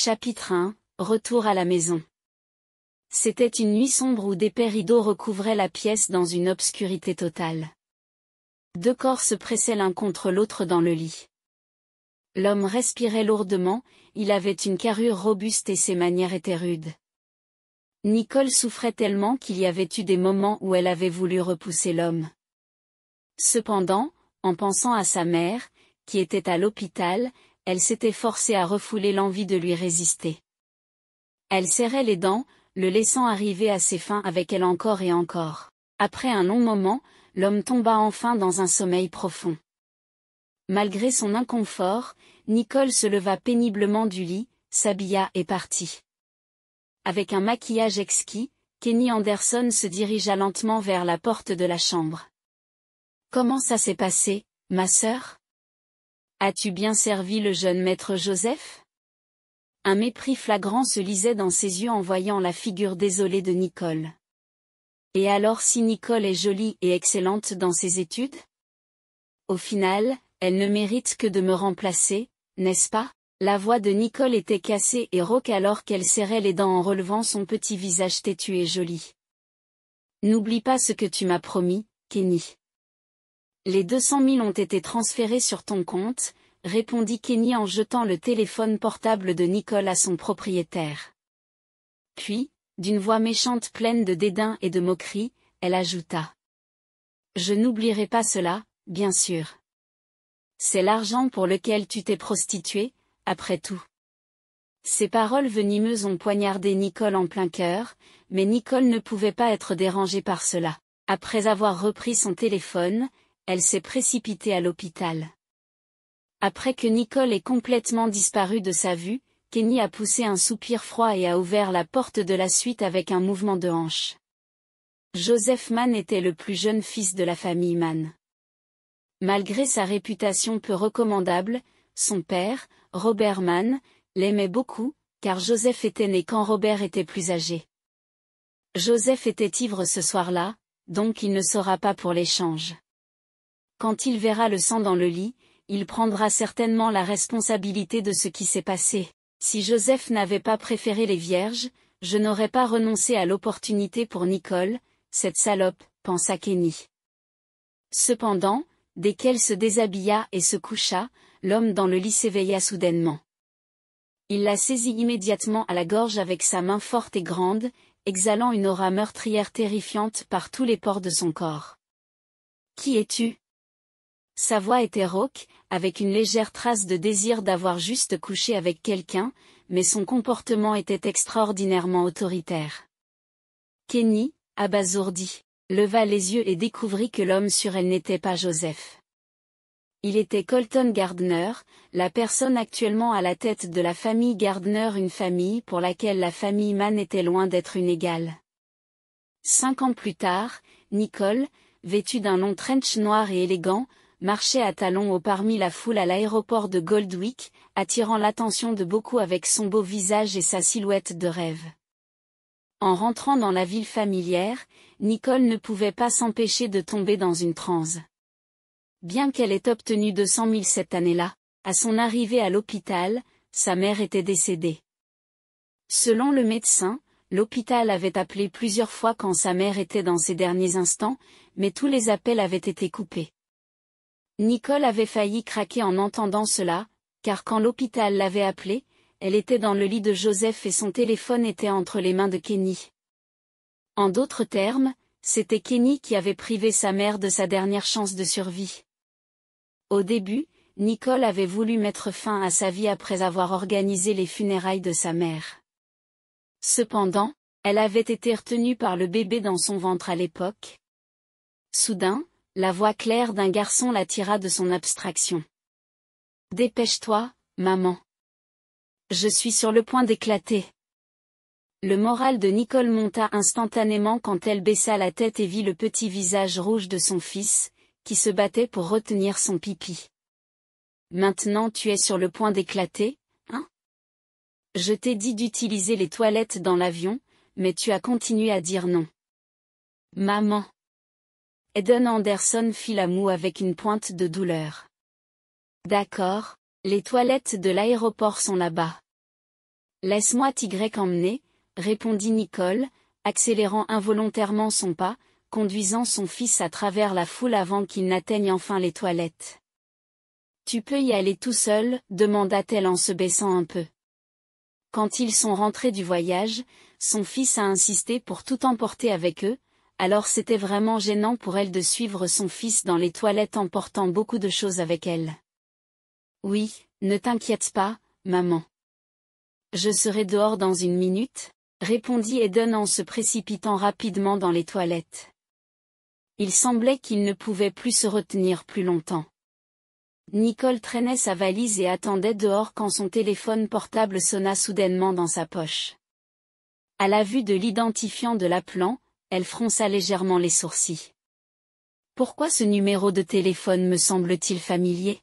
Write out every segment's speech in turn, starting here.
Chapitre 1 Retour à la maison. C'était une nuit sombre où des rideaux recouvraient la pièce dans une obscurité totale. Deux corps se pressaient l'un contre l'autre dans le lit. L'homme respirait lourdement, il avait une carrure robuste et ses manières étaient rudes. Nicole souffrait tellement qu'il y avait eu des moments où elle avait voulu repousser l'homme. Cependant, en pensant à sa mère, qui était à l'hôpital, elle s'était forcée à refouler l'envie de lui résister. Elle serrait les dents, le laissant arriver à ses fins avec elle encore et encore. Après un long moment, l'homme tomba enfin dans un sommeil profond. Malgré son inconfort, Nicole se leva péniblement du lit, s'habilla et partit. Avec un maquillage exquis, Kenny Anderson se dirigea lentement vers la porte de la chambre. Comment ça s'est passé, ma sœur As-tu bien servi le jeune maître Joseph Un mépris flagrant se lisait dans ses yeux en voyant la figure désolée de Nicole. Et alors si Nicole est jolie et excellente dans ses études Au final, elle ne mérite que de me remplacer, n'est-ce pas La voix de Nicole était cassée et rauque alors qu'elle serrait les dents en relevant son petit visage têtu et joli. N'oublie pas ce que tu m'as promis, Kenny. Les 200 000 ont été transférés sur ton compte, répondit Kenny en jetant le téléphone portable de Nicole à son propriétaire. Puis, d'une voix méchante pleine de dédain et de moquerie, elle ajouta. Je n'oublierai pas cela, bien sûr. C'est l'argent pour lequel tu t'es prostituée, après tout. Ces paroles venimeuses ont poignardé Nicole en plein cœur, mais Nicole ne pouvait pas être dérangée par cela. Après avoir repris son téléphone, elle s'est précipitée à l'hôpital. Après que Nicole ait complètement disparu de sa vue, Kenny a poussé un soupir froid et a ouvert la porte de la suite avec un mouvement de hanche. Joseph Mann était le plus jeune fils de la famille Mann. Malgré sa réputation peu recommandable, son père, Robert Mann, l'aimait beaucoup, car Joseph était né quand Robert était plus âgé. Joseph était ivre ce soir-là, donc il ne sera pas pour l'échange. Quand il verra le sang dans le lit, il prendra certainement la responsabilité de ce qui s'est passé. Si Joseph n'avait pas préféré les vierges, je n'aurais pas renoncé à l'opportunité pour Nicole, cette salope, pensa Kenny. Cependant, dès qu'elle se déshabilla et se coucha, l'homme dans le lit s'éveilla soudainement. Il la saisit immédiatement à la gorge avec sa main forte et grande, exhalant une aura meurtrière terrifiante par tous les pores de son corps. Qui es-tu sa voix était rauque, avec une légère trace de désir d'avoir juste couché avec quelqu'un, mais son comportement était extraordinairement autoritaire. Kenny, abasourdi, leva les yeux et découvrit que l'homme sur elle n'était pas Joseph. Il était Colton Gardner, la personne actuellement à la tête de la famille Gardner une famille pour laquelle la famille Mann était loin d'être une égale. Cinq ans plus tard, Nicole, vêtue d'un long trench noir et élégant, marchait à talons au parmi la foule à l'aéroport de Goldwick, attirant l'attention de beaucoup avec son beau visage et sa silhouette de rêve. En rentrant dans la ville familière, Nicole ne pouvait pas s'empêcher de tomber dans une transe. Bien qu'elle ait obtenu 200 000 cette année-là, à son arrivée à l'hôpital, sa mère était décédée. Selon le médecin, l'hôpital avait appelé plusieurs fois quand sa mère était dans ses derniers instants, mais tous les appels avaient été coupés. Nicole avait failli craquer en entendant cela, car quand l'hôpital l'avait appelée, elle était dans le lit de Joseph et son téléphone était entre les mains de Kenny. En d'autres termes, c'était Kenny qui avait privé sa mère de sa dernière chance de survie. Au début, Nicole avait voulu mettre fin à sa vie après avoir organisé les funérailles de sa mère. Cependant, elle avait été retenue par le bébé dans son ventre à l'époque. Soudain, la voix claire d'un garçon l'attira de son abstraction. Dépêche-toi, maman. Je suis sur le point d'éclater. Le moral de Nicole monta instantanément quand elle baissa la tête et vit le petit visage rouge de son fils, qui se battait pour retenir son pipi. Maintenant tu es sur le point d'éclater, hein Je t'ai dit d'utiliser les toilettes dans l'avion, mais tu as continué à dire non. Maman Eden Anderson fit la moue avec une pointe de douleur. D'accord, les toilettes de l'aéroport sont là-bas. Laisse-moi t'y emmener, répondit Nicole, accélérant involontairement son pas, conduisant son fils à travers la foule avant qu'il n'atteigne enfin les toilettes. Tu peux y aller tout seul demanda-t-elle en se baissant un peu. Quand ils sont rentrés du voyage, son fils a insisté pour tout emporter avec eux, alors c'était vraiment gênant pour elle de suivre son fils dans les toilettes en portant beaucoup de choses avec elle. Oui, ne t'inquiète pas, maman. Je serai dehors dans une minute, répondit Eden en se précipitant rapidement dans les toilettes. Il semblait qu'il ne pouvait plus se retenir plus longtemps. Nicole traînait sa valise et attendait dehors quand son téléphone portable sonna soudainement dans sa poche. À la vue de l'identifiant de l'appelant, elle fronça légèrement les sourcils. Pourquoi ce numéro de téléphone me semble-t-il familier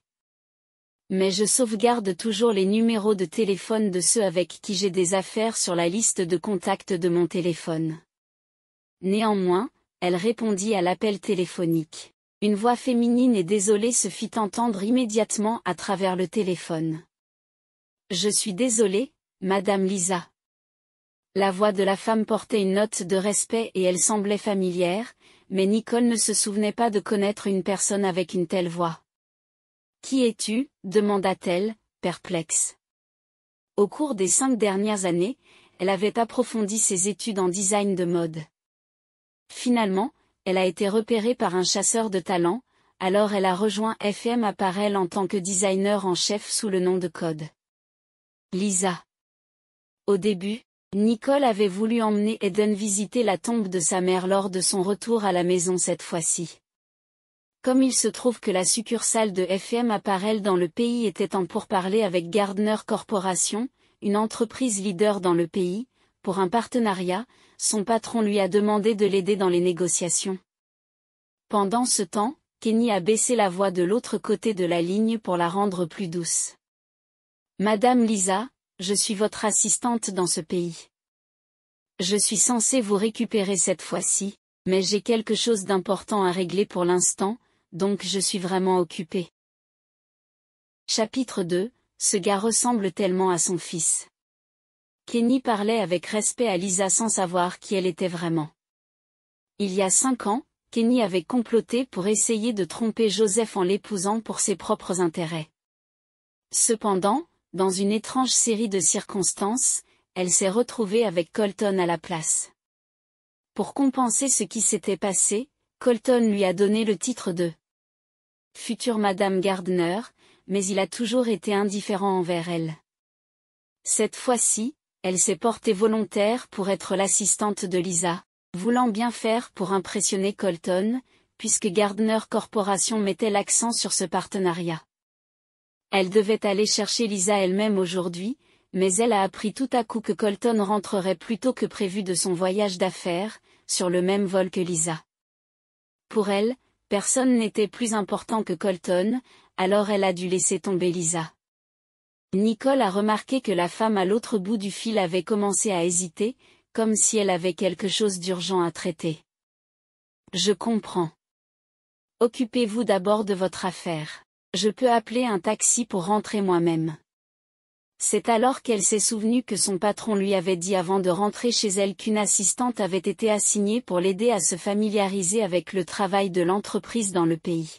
Mais je sauvegarde toujours les numéros de téléphone de ceux avec qui j'ai des affaires sur la liste de contacts de mon téléphone. Néanmoins, elle répondit à l'appel téléphonique. Une voix féminine et désolée se fit entendre immédiatement à travers le téléphone. Je suis désolée, Madame Lisa. La voix de la femme portait une note de respect et elle semblait familière, mais Nicole ne se souvenait pas de connaître une personne avec une telle voix. Qui es-tu demanda-t-elle, perplexe. Au cours des cinq dernières années, elle avait approfondi ses études en design de mode. Finalement, elle a été repérée par un chasseur de talent, alors elle a rejoint FM Apparel en tant que designer en chef sous le nom de code. Lisa. Au début, Nicole avait voulu emmener Eden visiter la tombe de sa mère lors de son retour à la maison cette fois-ci. Comme il se trouve que la succursale de FM Apparel dans le pays était en pourparlers avec Gardner Corporation, une entreprise leader dans le pays, pour un partenariat, son patron lui a demandé de l'aider dans les négociations. Pendant ce temps, Kenny a baissé la voix de l'autre côté de la ligne pour la rendre plus douce. Madame Lisa, je suis votre assistante dans ce pays. Je suis censée vous récupérer cette fois-ci, mais j'ai quelque chose d'important à régler pour l'instant, donc je suis vraiment occupée. Chapitre 2 Ce gars ressemble tellement à son fils. Kenny parlait avec respect à Lisa sans savoir qui elle était vraiment. Il y a cinq ans, Kenny avait comploté pour essayer de tromper Joseph en l'épousant pour ses propres intérêts. Cependant, dans une étrange série de circonstances, elle s'est retrouvée avec Colton à la place. Pour compenser ce qui s'était passé, Colton lui a donné le titre de future Madame Gardner, mais il a toujours été indifférent envers elle. Cette fois-ci, elle s'est portée volontaire pour être l'assistante de Lisa, voulant bien faire pour impressionner Colton, puisque Gardner Corporation mettait l'accent sur ce partenariat. Elle devait aller chercher Lisa elle-même aujourd'hui, mais elle a appris tout à coup que Colton rentrerait plus tôt que prévu de son voyage d'affaires, sur le même vol que Lisa. Pour elle, personne n'était plus important que Colton, alors elle a dû laisser tomber Lisa. Nicole a remarqué que la femme à l'autre bout du fil avait commencé à hésiter, comme si elle avait quelque chose d'urgent à traiter. Je comprends. Occupez-vous d'abord de votre affaire je peux appeler un taxi pour rentrer moi-même. C'est alors qu'elle s'est souvenue que son patron lui avait dit avant de rentrer chez elle qu'une assistante avait été assignée pour l'aider à se familiariser avec le travail de l'entreprise dans le pays.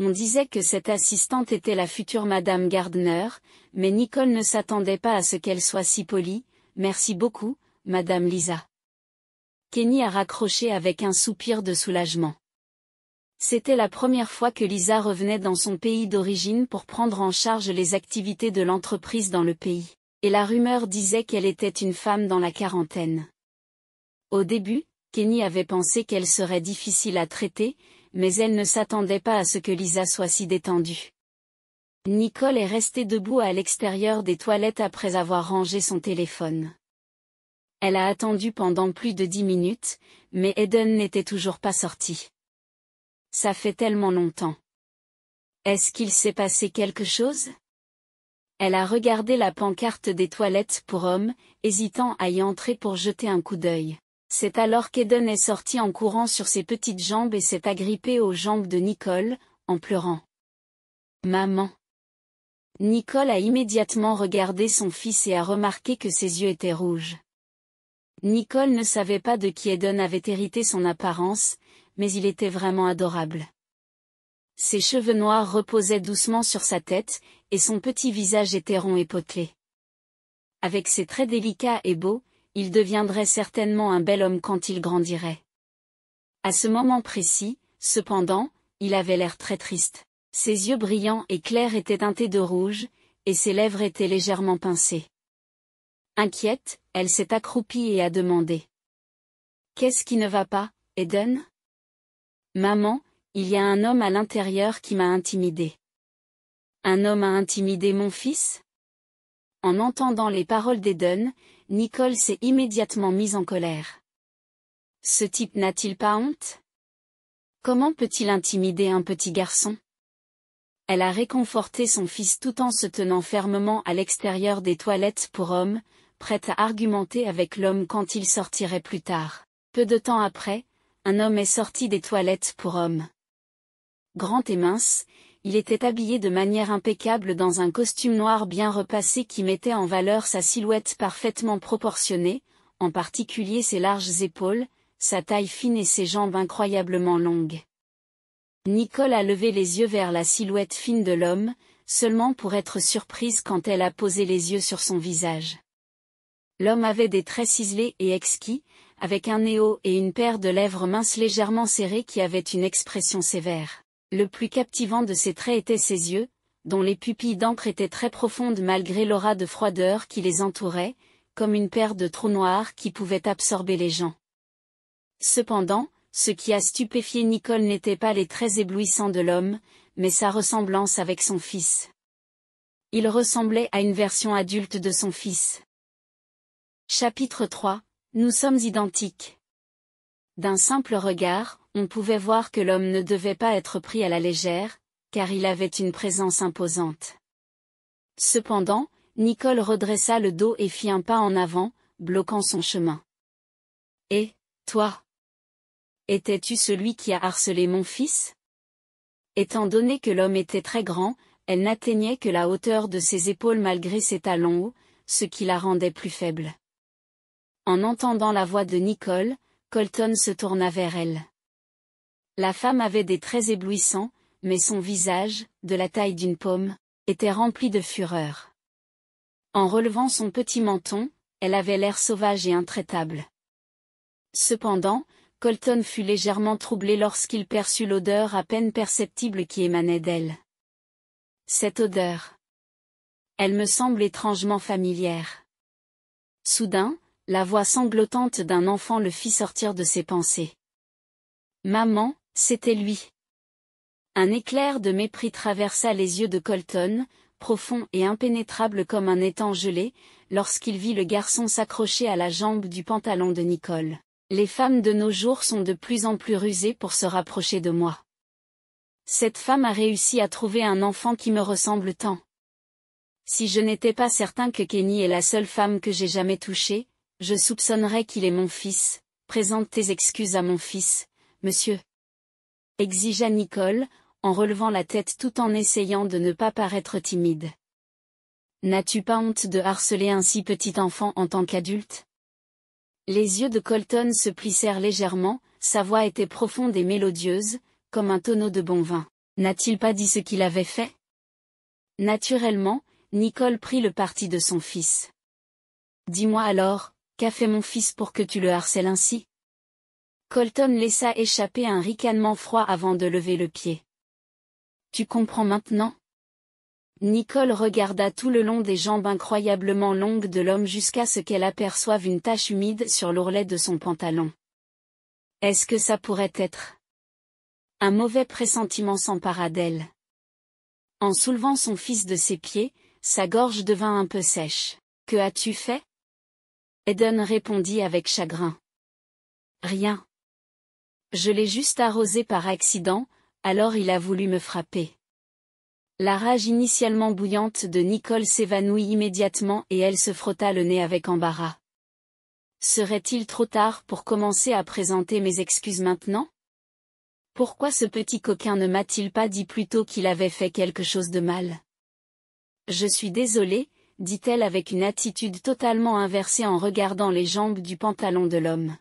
On disait que cette assistante était la future Madame Gardner, mais Nicole ne s'attendait pas à ce qu'elle soit si polie, merci beaucoup, Madame Lisa. Kenny a raccroché avec un soupir de soulagement. C'était la première fois que Lisa revenait dans son pays d'origine pour prendre en charge les activités de l'entreprise dans le pays, et la rumeur disait qu'elle était une femme dans la quarantaine. Au début, Kenny avait pensé qu'elle serait difficile à traiter, mais elle ne s'attendait pas à ce que Lisa soit si détendue. Nicole est restée debout à l'extérieur des toilettes après avoir rangé son téléphone. Elle a attendu pendant plus de dix minutes, mais Eden n'était toujours pas sorti. Ça fait tellement longtemps. Est-ce qu'il s'est passé quelque chose Elle a regardé la pancarte des toilettes pour hommes, hésitant à y entrer pour jeter un coup d'œil. C'est alors qu'Eden est sorti en courant sur ses petites jambes et s'est agrippé aux jambes de Nicole, en pleurant. Maman Nicole a immédiatement regardé son fils et a remarqué que ses yeux étaient rouges. Nicole ne savait pas de qui Eden avait hérité son apparence, mais il était vraiment adorable. Ses cheveux noirs reposaient doucement sur sa tête, et son petit visage était rond et potelé. Avec ses traits délicats et beaux, il deviendrait certainement un bel homme quand il grandirait. À ce moment précis, cependant, il avait l'air très triste. Ses yeux brillants et clairs étaient teintés de rouge, et ses lèvres étaient légèrement pincées. Inquiète, elle s'est accroupie et a demandé. Qu'est-ce qui ne va pas, Eden Maman, il y a un homme à l'intérieur qui m'a intimidé. Un homme a intimidé mon fils En entendant les paroles d'Eden, Nicole s'est immédiatement mise en colère. Ce type n'a-t-il pas honte Comment peut-il intimider un petit garçon Elle a réconforté son fils tout en se tenant fermement à l'extérieur des toilettes pour hommes, prête à argumenter avec l'homme quand il sortirait plus tard. Peu de temps après, un homme est sorti des toilettes pour homme. Grand et mince, il était habillé de manière impeccable dans un costume noir bien repassé qui mettait en valeur sa silhouette parfaitement proportionnée, en particulier ses larges épaules, sa taille fine et ses jambes incroyablement longues. Nicole a levé les yeux vers la silhouette fine de l'homme, seulement pour être surprise quand elle a posé les yeux sur son visage. L'homme avait des traits ciselés et exquis, avec un néo et une paire de lèvres minces légèrement serrées qui avaient une expression sévère. Le plus captivant de ses traits était ses yeux, dont les pupilles d'encre étaient très profondes malgré l'aura de froideur qui les entourait, comme une paire de trous noirs qui pouvaient absorber les gens. Cependant, ce qui a stupéfié Nicole n'était pas les traits éblouissants de l'homme, mais sa ressemblance avec son fils. Il ressemblait à une version adulte de son fils. Chapitre 3 nous sommes identiques. D'un simple regard, on pouvait voir que l'homme ne devait pas être pris à la légère, car il avait une présence imposante. Cependant, Nicole redressa le dos et fit un pas en avant, bloquant son chemin. Et, toi Étais-tu celui qui a harcelé mon fils Étant donné que l'homme était très grand, elle n'atteignait que la hauteur de ses épaules malgré ses talons hauts, ce qui la rendait plus faible. En entendant la voix de Nicole, Colton se tourna vers elle. La femme avait des traits éblouissants, mais son visage, de la taille d'une pomme, était rempli de fureur. En relevant son petit menton, elle avait l'air sauvage et intraitable. Cependant, Colton fut légèrement troublé lorsqu'il perçut l'odeur à peine perceptible qui émanait d'elle. Cette odeur. Elle me semble étrangement familière. Soudain, la voix sanglotante d'un enfant le fit sortir de ses pensées. Maman, c'était lui. Un éclair de mépris traversa les yeux de Colton, profond et impénétrable comme un étang gelé, lorsqu'il vit le garçon s'accrocher à la jambe du pantalon de Nicole. Les femmes de nos jours sont de plus en plus rusées pour se rapprocher de moi. Cette femme a réussi à trouver un enfant qui me ressemble tant. Si je n'étais pas certain que Kenny est la seule femme que j'ai jamais touchée, je soupçonnerais qu'il est mon fils, présente tes excuses à mon fils, monsieur. Exigea Nicole, en relevant la tête tout en essayant de ne pas paraître timide. N'as-tu pas honte de harceler un si petit enfant en tant qu'adulte Les yeux de Colton se plissèrent légèrement, sa voix était profonde et mélodieuse, comme un tonneau de bon vin. N'a-t-il pas dit ce qu'il avait fait Naturellement, Nicole prit le parti de son fils. Dis-moi alors, Qu'a fait mon fils pour que tu le harcèles ainsi Colton laissa échapper un ricanement froid avant de lever le pied. Tu comprends maintenant Nicole regarda tout le long des jambes incroyablement longues de l'homme jusqu'à ce qu'elle aperçoive une tache humide sur l'ourlet de son pantalon. Est-ce que ça pourrait être Un mauvais pressentiment s'empara d'elle. En soulevant son fils de ses pieds, sa gorge devint un peu sèche. Que as-tu fait Eden répondit avec chagrin. Rien. Je l'ai juste arrosé par accident, alors il a voulu me frapper. La rage initialement bouillante de Nicole s'évanouit immédiatement et elle se frotta le nez avec embarras. Serait-il trop tard pour commencer à présenter mes excuses maintenant Pourquoi ce petit coquin ne m'a-t-il pas dit plus tôt qu'il avait fait quelque chose de mal Je suis désolée, dit-elle avec une attitude totalement inversée en regardant les jambes du pantalon de l'homme.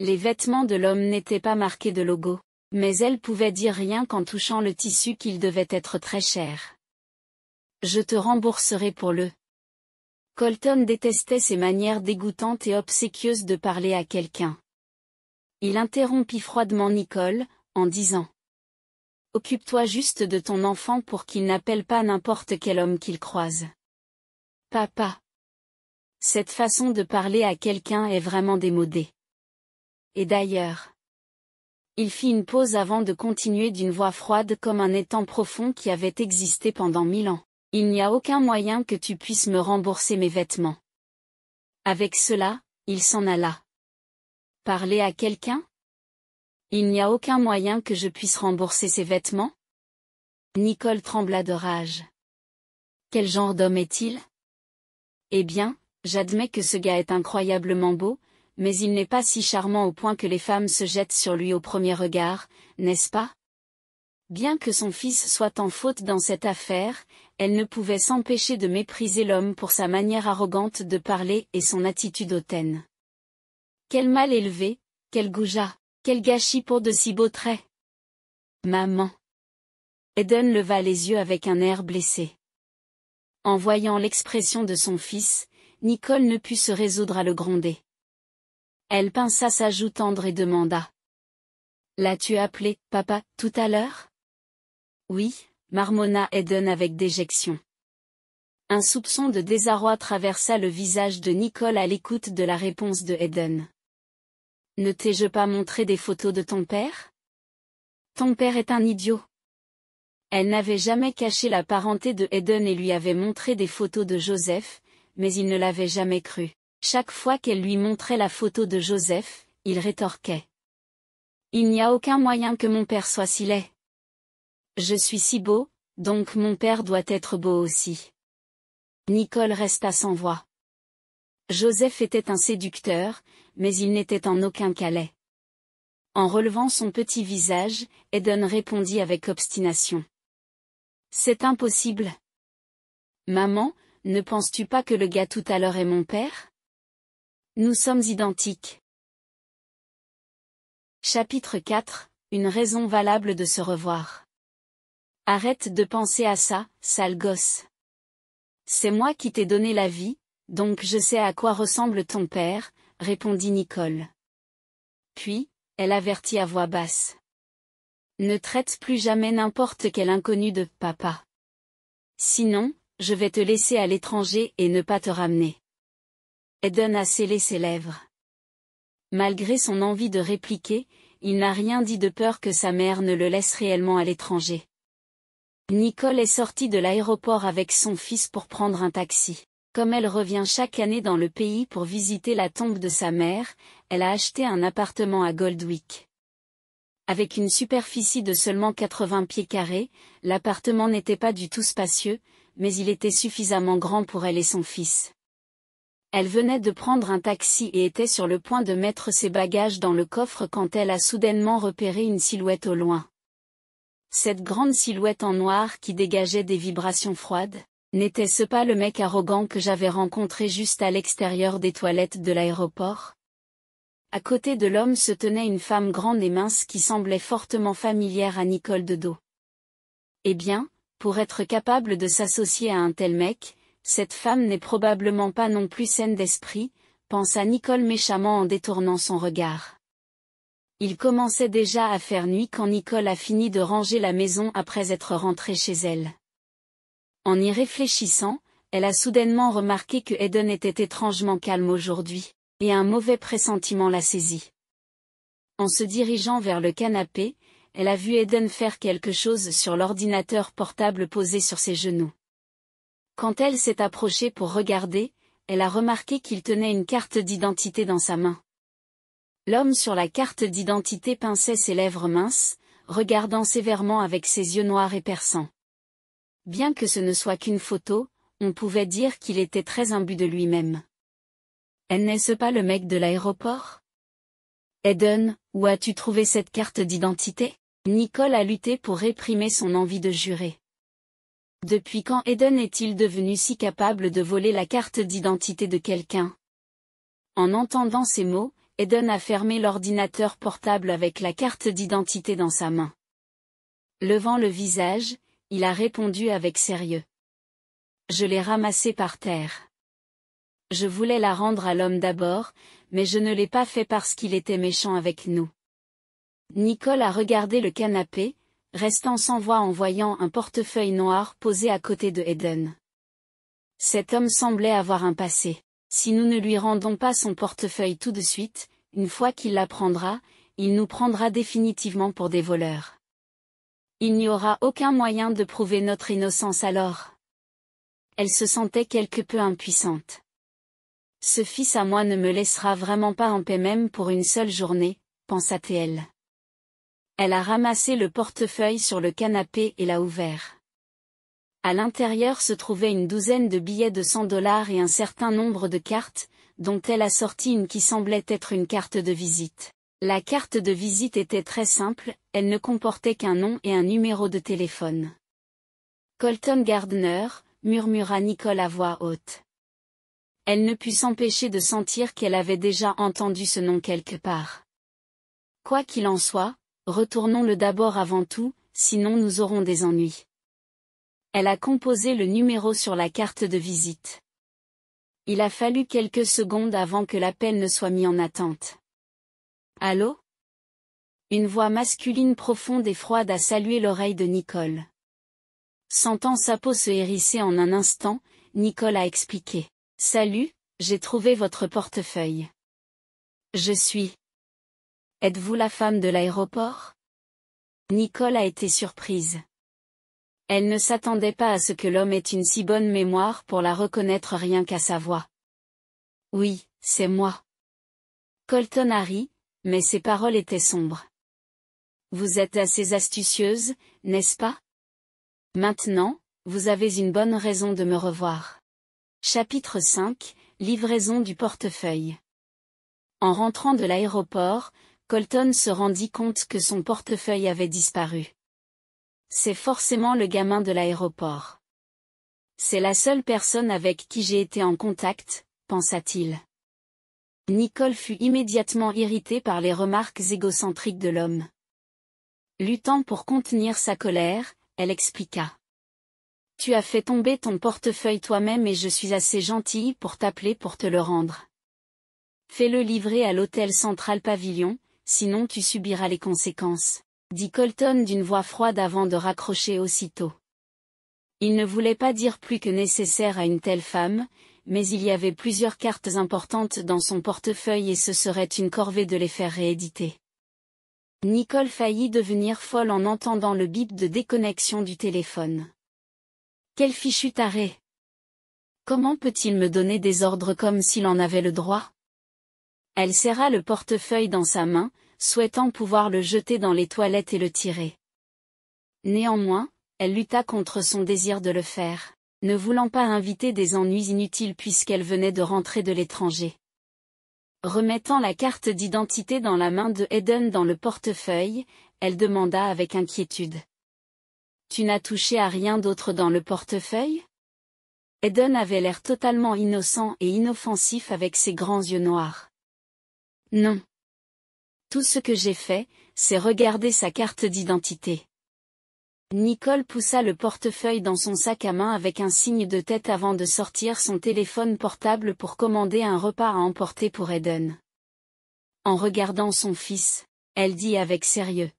Les vêtements de l'homme n'étaient pas marqués de logo, mais elle pouvait dire rien qu'en touchant le tissu qu'il devait être très cher. Je te rembourserai pour le. Colton détestait ses manières dégoûtantes et obséquieuses de parler à quelqu'un. Il interrompit froidement Nicole, en disant Occupe-toi juste de ton enfant pour qu'il n'appelle pas n'importe quel homme qu'il croise. Papa. Cette façon de parler à quelqu'un est vraiment démodée. Et d'ailleurs. Il fit une pause avant de continuer d'une voix froide comme un étang profond qui avait existé pendant mille ans. Il n'y a aucun moyen que tu puisses me rembourser mes vêtements. Avec cela, il s'en alla. Parler à quelqu'un Il n'y a aucun moyen que je puisse rembourser ses vêtements Nicole trembla de rage. Quel genre d'homme est-il eh bien, j'admets que ce gars est incroyablement beau, mais il n'est pas si charmant au point que les femmes se jettent sur lui au premier regard, n'est-ce pas Bien que son fils soit en faute dans cette affaire, elle ne pouvait s'empêcher de mépriser l'homme pour sa manière arrogante de parler et son attitude hautaine. Quel mal élevé, quel goujat, quel gâchis pour de si beaux traits. Maman. Eden leva les yeux avec un air blessé. En voyant l'expression de son fils, Nicole ne put se résoudre à le gronder. Elle pinça sa joue tendre et demanda. L'as-tu appelé, papa, tout à l'heure Oui, marmonna Eden avec déjection. Un soupçon de désarroi traversa le visage de Nicole à l'écoute de la réponse de Eden. Ne t'ai-je pas montré des photos de ton père Ton père est un idiot. Elle n'avait jamais caché la parenté de Eden et lui avait montré des photos de Joseph, mais il ne l'avait jamais cru. Chaque fois qu'elle lui montrait la photo de Joseph, il rétorquait. Il n'y a aucun moyen que mon père soit si laid. Je suis si beau, donc mon père doit être beau aussi. Nicole resta sans voix. Joseph était un séducteur, mais il n'était en aucun cas laid. En relevant son petit visage, Eden répondit avec obstination. C'est impossible. Maman, ne penses-tu pas que le gars tout à l'heure est mon père Nous sommes identiques. Chapitre 4 Une raison valable de se revoir. Arrête de penser à ça, sale gosse. C'est moi qui t'ai donné la vie, donc je sais à quoi ressemble ton père, répondit Nicole. Puis, elle avertit à voix basse. Ne traite plus jamais n'importe quel inconnu de « papa ». Sinon, je vais te laisser à l'étranger et ne pas te ramener. Eden a scellé ses lèvres. Malgré son envie de répliquer, il n'a rien dit de peur que sa mère ne le laisse réellement à l'étranger. Nicole est sortie de l'aéroport avec son fils pour prendre un taxi. Comme elle revient chaque année dans le pays pour visiter la tombe de sa mère, elle a acheté un appartement à Goldwick. Avec une superficie de seulement 80 pieds carrés, l'appartement n'était pas du tout spacieux, mais il était suffisamment grand pour elle et son fils. Elle venait de prendre un taxi et était sur le point de mettre ses bagages dans le coffre quand elle a soudainement repéré une silhouette au loin. Cette grande silhouette en noir qui dégageait des vibrations froides, n'était-ce pas le mec arrogant que j'avais rencontré juste à l'extérieur des toilettes de l'aéroport à côté de l'homme se tenait une femme grande et mince qui semblait fortement familière à Nicole de dos. Eh bien, pour être capable de s'associer à un tel mec, cette femme n'est probablement pas non plus saine d'esprit, pensa Nicole méchamment en détournant son regard. Il commençait déjà à faire nuit quand Nicole a fini de ranger la maison après être rentrée chez elle. En y réfléchissant, elle a soudainement remarqué que Eden était étrangement calme aujourd'hui et un mauvais pressentiment la saisit. En se dirigeant vers le canapé, elle a vu Eden faire quelque chose sur l'ordinateur portable posé sur ses genoux. Quand elle s'est approchée pour regarder, elle a remarqué qu'il tenait une carte d'identité dans sa main. L'homme sur la carte d'identité pinçait ses lèvres minces, regardant sévèrement avec ses yeux noirs et perçants. Bien que ce ne soit qu'une photo, on pouvait dire qu'il était très imbu de lui-même. N'est-ce pas le mec de l'aéroport Eden, où as-tu trouvé cette carte d'identité Nicole a lutté pour réprimer son envie de jurer. Depuis quand Eden est-il devenu si capable de voler la carte d'identité de quelqu'un En entendant ces mots, Eden a fermé l'ordinateur portable avec la carte d'identité dans sa main. Levant le visage, il a répondu avec sérieux. Je l'ai ramassé par terre. Je voulais la rendre à l'homme d'abord, mais je ne l'ai pas fait parce qu'il était méchant avec nous. Nicole a regardé le canapé, restant sans voix en voyant un portefeuille noir posé à côté de Eden. Cet homme semblait avoir un passé. Si nous ne lui rendons pas son portefeuille tout de suite, une fois qu'il la prendra, il nous prendra définitivement pour des voleurs. Il n'y aura aucun moyen de prouver notre innocence alors. Elle se sentait quelque peu impuissante. Ce fils à moi ne me laissera vraiment pas en paix même pour une seule journée, pensa-t-elle. Elle a ramassé le portefeuille sur le canapé et l'a ouvert. À l'intérieur se trouvaient une douzaine de billets de cent dollars et un certain nombre de cartes, dont elle a sorti une qui semblait être une carte de visite. La carte de visite était très simple, elle ne comportait qu'un nom et un numéro de téléphone. Colton Gardner, murmura Nicole à voix haute elle ne put s'empêcher de sentir qu'elle avait déjà entendu ce nom quelque part. Quoi qu'il en soit, retournons-le d'abord avant tout, sinon nous aurons des ennuis. Elle a composé le numéro sur la carte de visite. Il a fallu quelques secondes avant que l'appel ne soit mis en attente. Allô Une voix masculine profonde et froide a salué l'oreille de Nicole. Sentant sa peau se hérisser en un instant, Nicole a expliqué. Salut, j'ai trouvé votre portefeuille. Je suis. Êtes-vous la femme de l'aéroport Nicole a été surprise. Elle ne s'attendait pas à ce que l'homme ait une si bonne mémoire pour la reconnaître rien qu'à sa voix. Oui, c'est moi. Colton a ri, mais ses paroles étaient sombres. Vous êtes assez astucieuse, n'est-ce pas Maintenant, vous avez une bonne raison de me revoir. Chapitre 5 Livraison du portefeuille. En rentrant de l'aéroport, Colton se rendit compte que son portefeuille avait disparu. C'est forcément le gamin de l'aéroport. C'est la seule personne avec qui j'ai été en contact, pensa-t-il. Nicole fut immédiatement irritée par les remarques égocentriques de l'homme. Luttant pour contenir sa colère, elle expliqua. Tu as fait tomber ton portefeuille toi-même et je suis assez gentille pour t'appeler pour te le rendre. Fais-le livrer à l'hôtel Central Pavillon, sinon tu subiras les conséquences, dit Colton d'une voix froide avant de raccrocher aussitôt. Il ne voulait pas dire plus que nécessaire à une telle femme, mais il y avait plusieurs cartes importantes dans son portefeuille et ce serait une corvée de les faire rééditer. Nicole faillit devenir folle en entendant le bip de déconnexion du téléphone. Quel fichu taré Comment peut-il me donner des ordres comme s'il en avait le droit Elle serra le portefeuille dans sa main, souhaitant pouvoir le jeter dans les toilettes et le tirer. Néanmoins, elle lutta contre son désir de le faire, ne voulant pas inviter des ennuis inutiles puisqu'elle venait de rentrer de l'étranger. Remettant la carte d'identité dans la main de Eden dans le portefeuille, elle demanda avec inquiétude. Tu n'as touché à rien d'autre dans le portefeuille Eden avait l'air totalement innocent et inoffensif avec ses grands yeux noirs. Non. Tout ce que j'ai fait, c'est regarder sa carte d'identité. Nicole poussa le portefeuille dans son sac à main avec un signe de tête avant de sortir son téléphone portable pour commander un repas à emporter pour Eden. En regardant son fils, elle dit avec sérieux.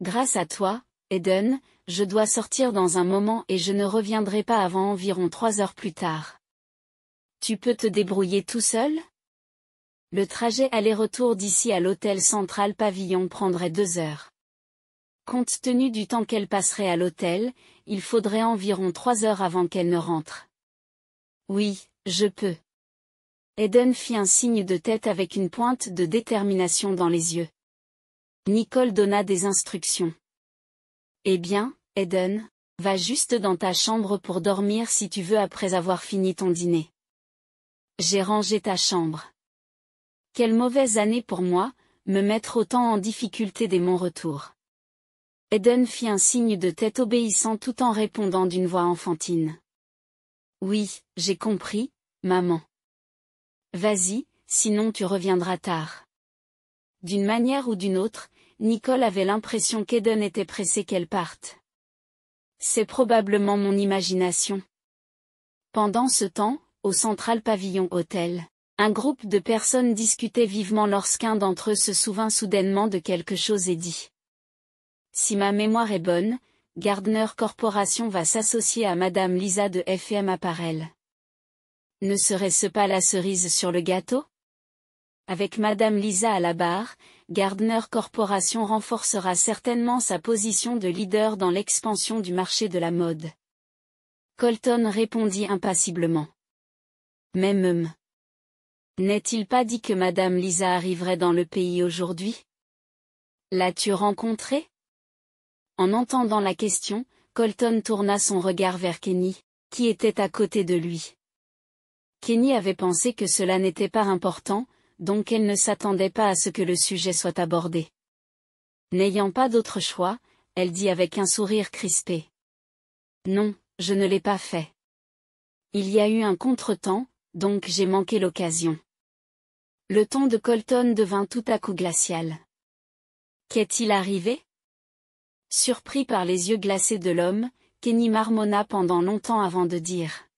Grâce à toi, Eden, je dois sortir dans un moment et je ne reviendrai pas avant environ trois heures plus tard. Tu peux te débrouiller tout seul Le trajet aller-retour d'ici à l'hôtel central pavillon prendrait deux heures. Compte tenu du temps qu'elle passerait à l'hôtel, il faudrait environ trois heures avant qu'elle ne rentre. Oui, je peux. Eden fit un signe de tête avec une pointe de détermination dans les yeux. Nicole donna des instructions. Eh bien, Eden, va juste dans ta chambre pour dormir si tu veux après avoir fini ton dîner. J'ai rangé ta chambre. Quelle mauvaise année pour moi, me mettre autant en difficulté dès mon retour. Eden fit un signe de tête obéissant tout en répondant d'une voix enfantine. Oui, j'ai compris, maman. Vas-y, sinon tu reviendras tard. D'une manière ou d'une autre, Nicole avait l'impression qu'Eden était pressé qu'elle parte. C'est probablement mon imagination. Pendant ce temps, au Central Pavillon Hôtel, un groupe de personnes discutait vivement lorsqu'un d'entre eux se souvint soudainement de quelque chose et dit. Si ma mémoire est bonne, Gardner Corporation va s'associer à Madame Lisa de FM Apparel. Ne serait-ce pas la cerise sur le gâteau Avec Madame Lisa à la barre, Gardner Corporation renforcera certainement sa position de leader dans l'expansion du marché de la mode. Colton répondit impassiblement. « même. N'est-il pas dit que Madame Lisa arriverait dans le pays aujourd'hui L'as-tu rencontrée En entendant la question, Colton tourna son regard vers Kenny, qui était à côté de lui. Kenny avait pensé que cela n'était pas important, donc elle ne s'attendait pas à ce que le sujet soit abordé. N'ayant pas d'autre choix, elle dit avec un sourire crispé. Non, je ne l'ai pas fait. Il y a eu un contretemps, donc j'ai manqué l'occasion. Le ton de Colton devint tout à coup glacial. Qu'est-il arrivé Surpris par les yeux glacés de l'homme, Kenny marmonna pendant longtemps avant de dire.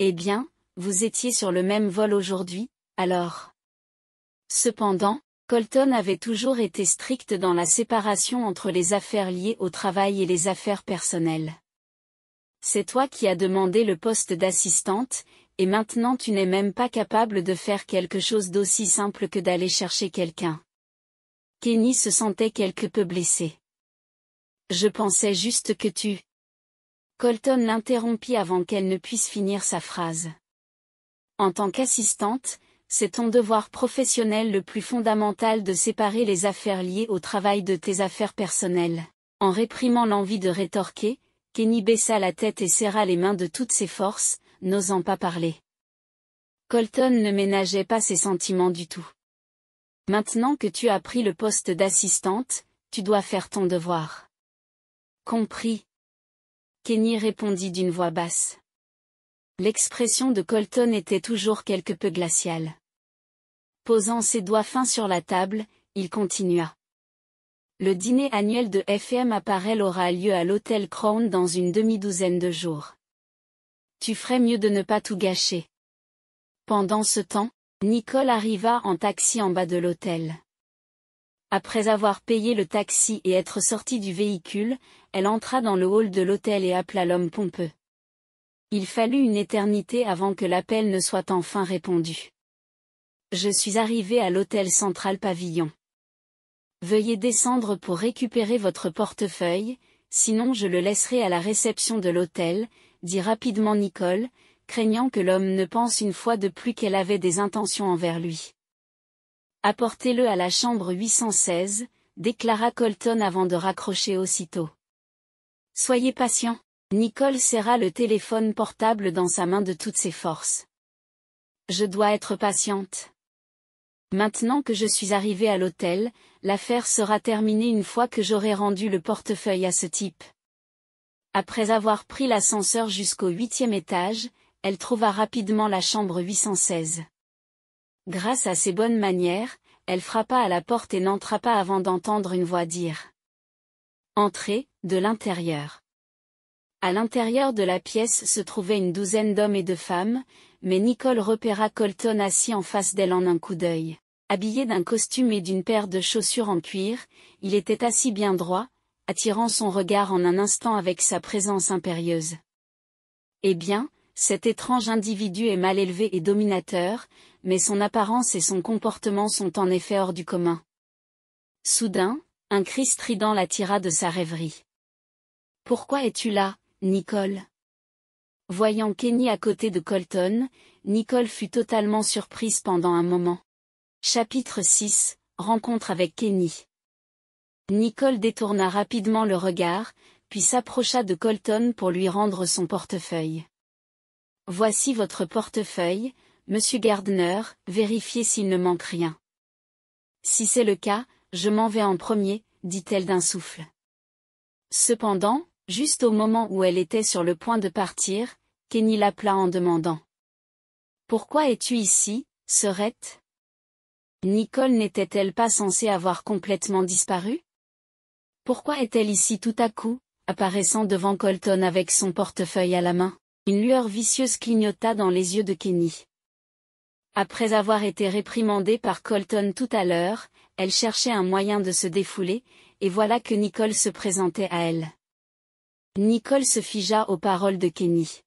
Eh bien, vous étiez sur le même vol aujourd'hui, alors Cependant, Colton avait toujours été strict dans la séparation entre les affaires liées au travail et les affaires personnelles. C'est toi qui as demandé le poste d'assistante, et maintenant tu n'es même pas capable de faire quelque chose d'aussi simple que d'aller chercher quelqu'un. Kenny se sentait quelque peu blessé. Je pensais juste que tu... Colton l'interrompit avant qu'elle ne puisse finir sa phrase. En tant qu'assistante, c'est ton devoir professionnel le plus fondamental de séparer les affaires liées au travail de tes affaires personnelles. En réprimant l'envie de rétorquer, Kenny baissa la tête et serra les mains de toutes ses forces, n'osant pas parler. Colton ne ménageait pas ses sentiments du tout. Maintenant que tu as pris le poste d'assistante, tu dois faire ton devoir. Compris. Kenny répondit d'une voix basse. L'expression de Colton était toujours quelque peu glaciale. Posant ses doigts fins sur la table, il continua. Le dîner annuel de FM Apparel aura lieu à l'hôtel Crown dans une demi-douzaine de jours. Tu ferais mieux de ne pas tout gâcher. Pendant ce temps, Nicole arriva en taxi en bas de l'hôtel. Après avoir payé le taxi et être sortie du véhicule, elle entra dans le hall de l'hôtel et appela l'homme pompeux. Il fallut une éternité avant que l'appel ne soit enfin répondu. Je suis arrivé à l'hôtel Central Pavillon. Veuillez descendre pour récupérer votre portefeuille, sinon je le laisserai à la réception de l'hôtel, dit rapidement Nicole, craignant que l'homme ne pense une fois de plus qu'elle avait des intentions envers lui. Apportez-le à la chambre 816, déclara Colton avant de raccrocher aussitôt. Soyez patient. Nicole serra le téléphone portable dans sa main de toutes ses forces. Je dois être patiente. Maintenant que je suis arrivé à l'hôtel, l'affaire sera terminée une fois que j'aurai rendu le portefeuille à ce type. Après avoir pris l'ascenseur jusqu'au huitième étage, elle trouva rapidement la chambre 816. Grâce à ses bonnes manières, elle frappa à la porte et n'entra pas avant d'entendre une voix dire ⁇ Entrez, de l'intérieur !⁇ À l'intérieur de la pièce se trouvaient une douzaine d'hommes et de femmes, mais Nicole repéra Colton assis en face d'elle en un coup d'œil. Habillé d'un costume et d'une paire de chaussures en cuir, il était assis bien droit, attirant son regard en un instant avec sa présence impérieuse. Eh bien, cet étrange individu est mal élevé et dominateur, mais son apparence et son comportement sont en effet hors du commun. Soudain, un cri strident l'attira de sa rêverie. Pourquoi es-tu là, Nicole Voyant Kenny à côté de Colton, Nicole fut totalement surprise pendant un moment. Chapitre 6 Rencontre avec Kenny. Nicole détourna rapidement le regard, puis s'approcha de Colton pour lui rendre son portefeuille. Voici votre portefeuille, monsieur Gardner, vérifiez s'il ne manque rien. Si c'est le cas, je m'en vais en premier, dit-elle d'un souffle. Cependant, juste au moment où elle était sur le point de partir, Kenny l'appela en demandant. Pourquoi es-tu ici, Serette Nicole n'était-elle pas censée avoir complètement disparu Pourquoi est-elle ici tout à coup, apparaissant devant Colton avec son portefeuille à la main Une lueur vicieuse clignota dans les yeux de Kenny. Après avoir été réprimandée par Colton tout à l'heure, elle cherchait un moyen de se défouler, et voilà que Nicole se présentait à elle. Nicole se figea aux paroles de Kenny.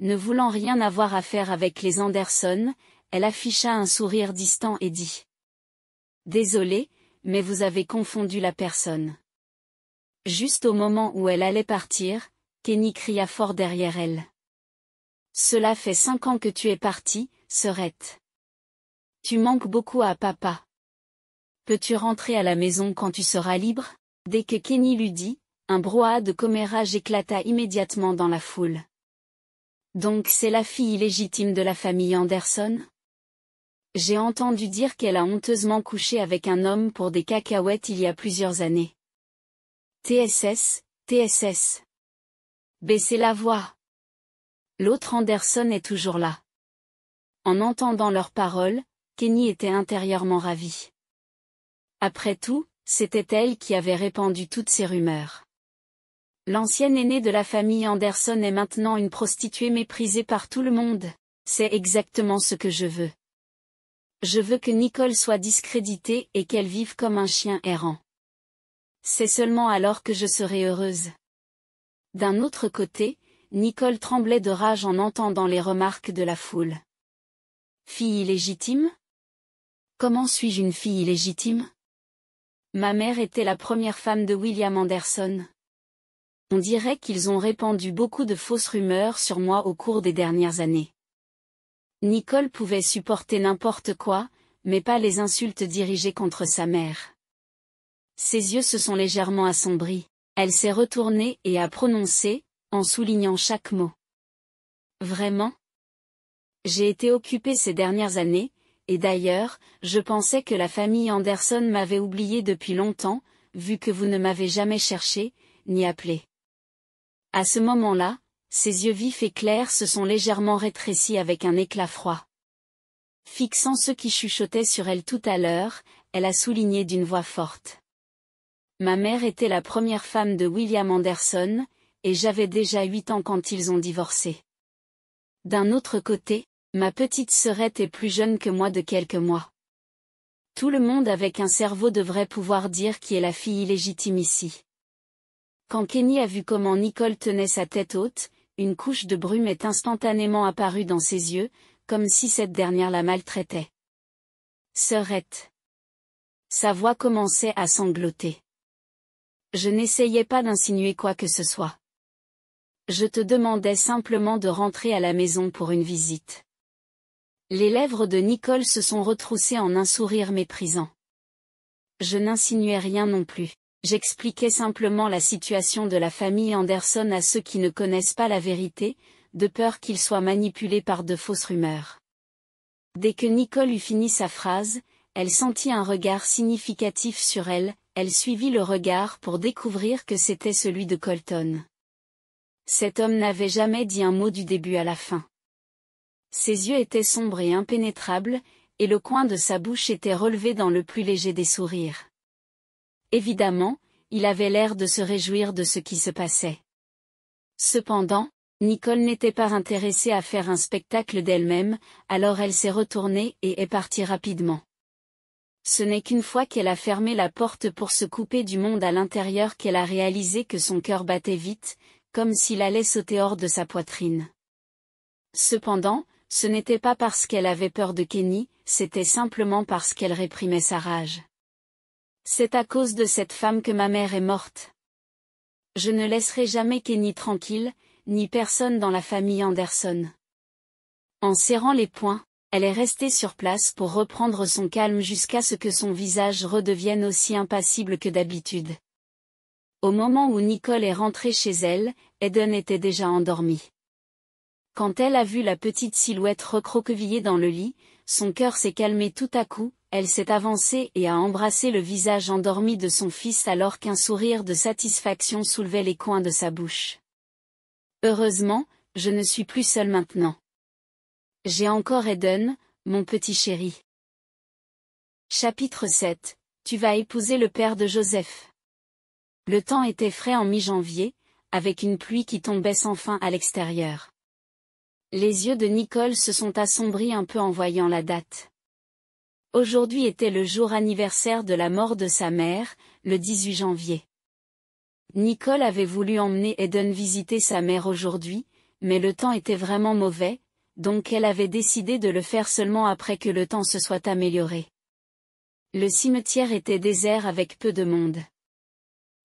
Ne voulant rien avoir à faire avec les Anderson, elle afficha un sourire distant et dit. Désolée, mais vous avez confondu la personne. Juste au moment où elle allait partir, Kenny cria fort derrière elle. Cela fait cinq ans que tu es partie, Serette. Tu manques beaucoup à papa. Peux-tu rentrer à la maison quand tu seras libre Dès que Kenny lui dit, un brouhaha de commérage éclata immédiatement dans la foule. Donc c'est la fille illégitime de la famille Anderson j'ai entendu dire qu'elle a honteusement couché avec un homme pour des cacahuètes il y a plusieurs années. TSS, TSS. Baissez la voix. L'autre Anderson est toujours là. En entendant leurs paroles, Kenny était intérieurement ravi. Après tout, c'était elle qui avait répandu toutes ces rumeurs. L'ancienne aînée de la famille Anderson est maintenant une prostituée méprisée par tout le monde. C'est exactement ce que je veux. Je veux que Nicole soit discréditée et qu'elle vive comme un chien errant. C'est seulement alors que je serai heureuse. D'un autre côté, Nicole tremblait de rage en entendant les remarques de la foule. Fille illégitime Comment suis-je une fille illégitime Ma mère était la première femme de William Anderson. On dirait qu'ils ont répandu beaucoup de fausses rumeurs sur moi au cours des dernières années. Nicole pouvait supporter n'importe quoi, mais pas les insultes dirigées contre sa mère. Ses yeux se sont légèrement assombris. Elle s'est retournée et a prononcé, en soulignant chaque mot. Vraiment J'ai été occupée ces dernières années, et d'ailleurs, je pensais que la famille Anderson m'avait oubliée depuis longtemps, vu que vous ne m'avez jamais cherché, ni appelé. À ce moment-là, ses yeux vifs et clairs se sont légèrement rétrécis avec un éclat froid. Fixant ceux qui chuchotaient sur elle tout à l'heure, elle a souligné d'une voix forte. Ma mère était la première femme de William Anderson, et j'avais déjà huit ans quand ils ont divorcé. D'un autre côté, ma petite sœur est plus jeune que moi de quelques mois. Tout le monde avec un cerveau devrait pouvoir dire qui est la fille illégitime ici. Quand Kenny a vu comment Nicole tenait sa tête haute, une couche de brume est instantanément apparue dans ses yeux, comme si cette dernière la maltraitait. Sœurette. Sa voix commençait à sangloter. Je n'essayais pas d'insinuer quoi que ce soit. Je te demandais simplement de rentrer à la maison pour une visite. Les lèvres de Nicole se sont retroussées en un sourire méprisant. Je n'insinuais rien non plus j'expliquais simplement la situation de la famille Anderson à ceux qui ne connaissent pas la vérité, de peur qu'ils soient manipulés par de fausses rumeurs. Dès que Nicole eut fini sa phrase, elle sentit un regard significatif sur elle, elle suivit le regard pour découvrir que c'était celui de Colton. Cet homme n'avait jamais dit un mot du début à la fin. Ses yeux étaient sombres et impénétrables, et le coin de sa bouche était relevé dans le plus léger des sourires. Évidemment, il avait l'air de se réjouir de ce qui se passait. Cependant, Nicole n'était pas intéressée à faire un spectacle d'elle-même, alors elle s'est retournée et est partie rapidement. Ce n'est qu'une fois qu'elle a fermé la porte pour se couper du monde à l'intérieur qu'elle a réalisé que son cœur battait vite, comme s'il allait sauter hors de sa poitrine. Cependant, ce n'était pas parce qu'elle avait peur de Kenny, c'était simplement parce qu'elle réprimait sa rage. C'est à cause de cette femme que ma mère est morte. Je ne laisserai jamais Kenny tranquille, ni personne dans la famille Anderson. En serrant les poings, elle est restée sur place pour reprendre son calme jusqu'à ce que son visage redevienne aussi impassible que d'habitude. Au moment où Nicole est rentrée chez elle, Eden était déjà endormi. Quand elle a vu la petite silhouette recroquevillée dans le lit, son cœur s'est calmé tout à coup, elle s'est avancée et a embrassé le visage endormi de son fils alors qu'un sourire de satisfaction soulevait les coins de sa bouche. Heureusement, je ne suis plus seule maintenant. J'ai encore Eden, mon petit chéri. Chapitre 7 Tu vas épouser le père de Joseph. Le temps était frais en mi-janvier, avec une pluie qui tombait sans fin à l'extérieur. Les yeux de Nicole se sont assombris un peu en voyant la date. Aujourd'hui était le jour anniversaire de la mort de sa mère, le 18 janvier. Nicole avait voulu emmener Eden visiter sa mère aujourd'hui, mais le temps était vraiment mauvais, donc elle avait décidé de le faire seulement après que le temps se soit amélioré. Le cimetière était désert avec peu de monde.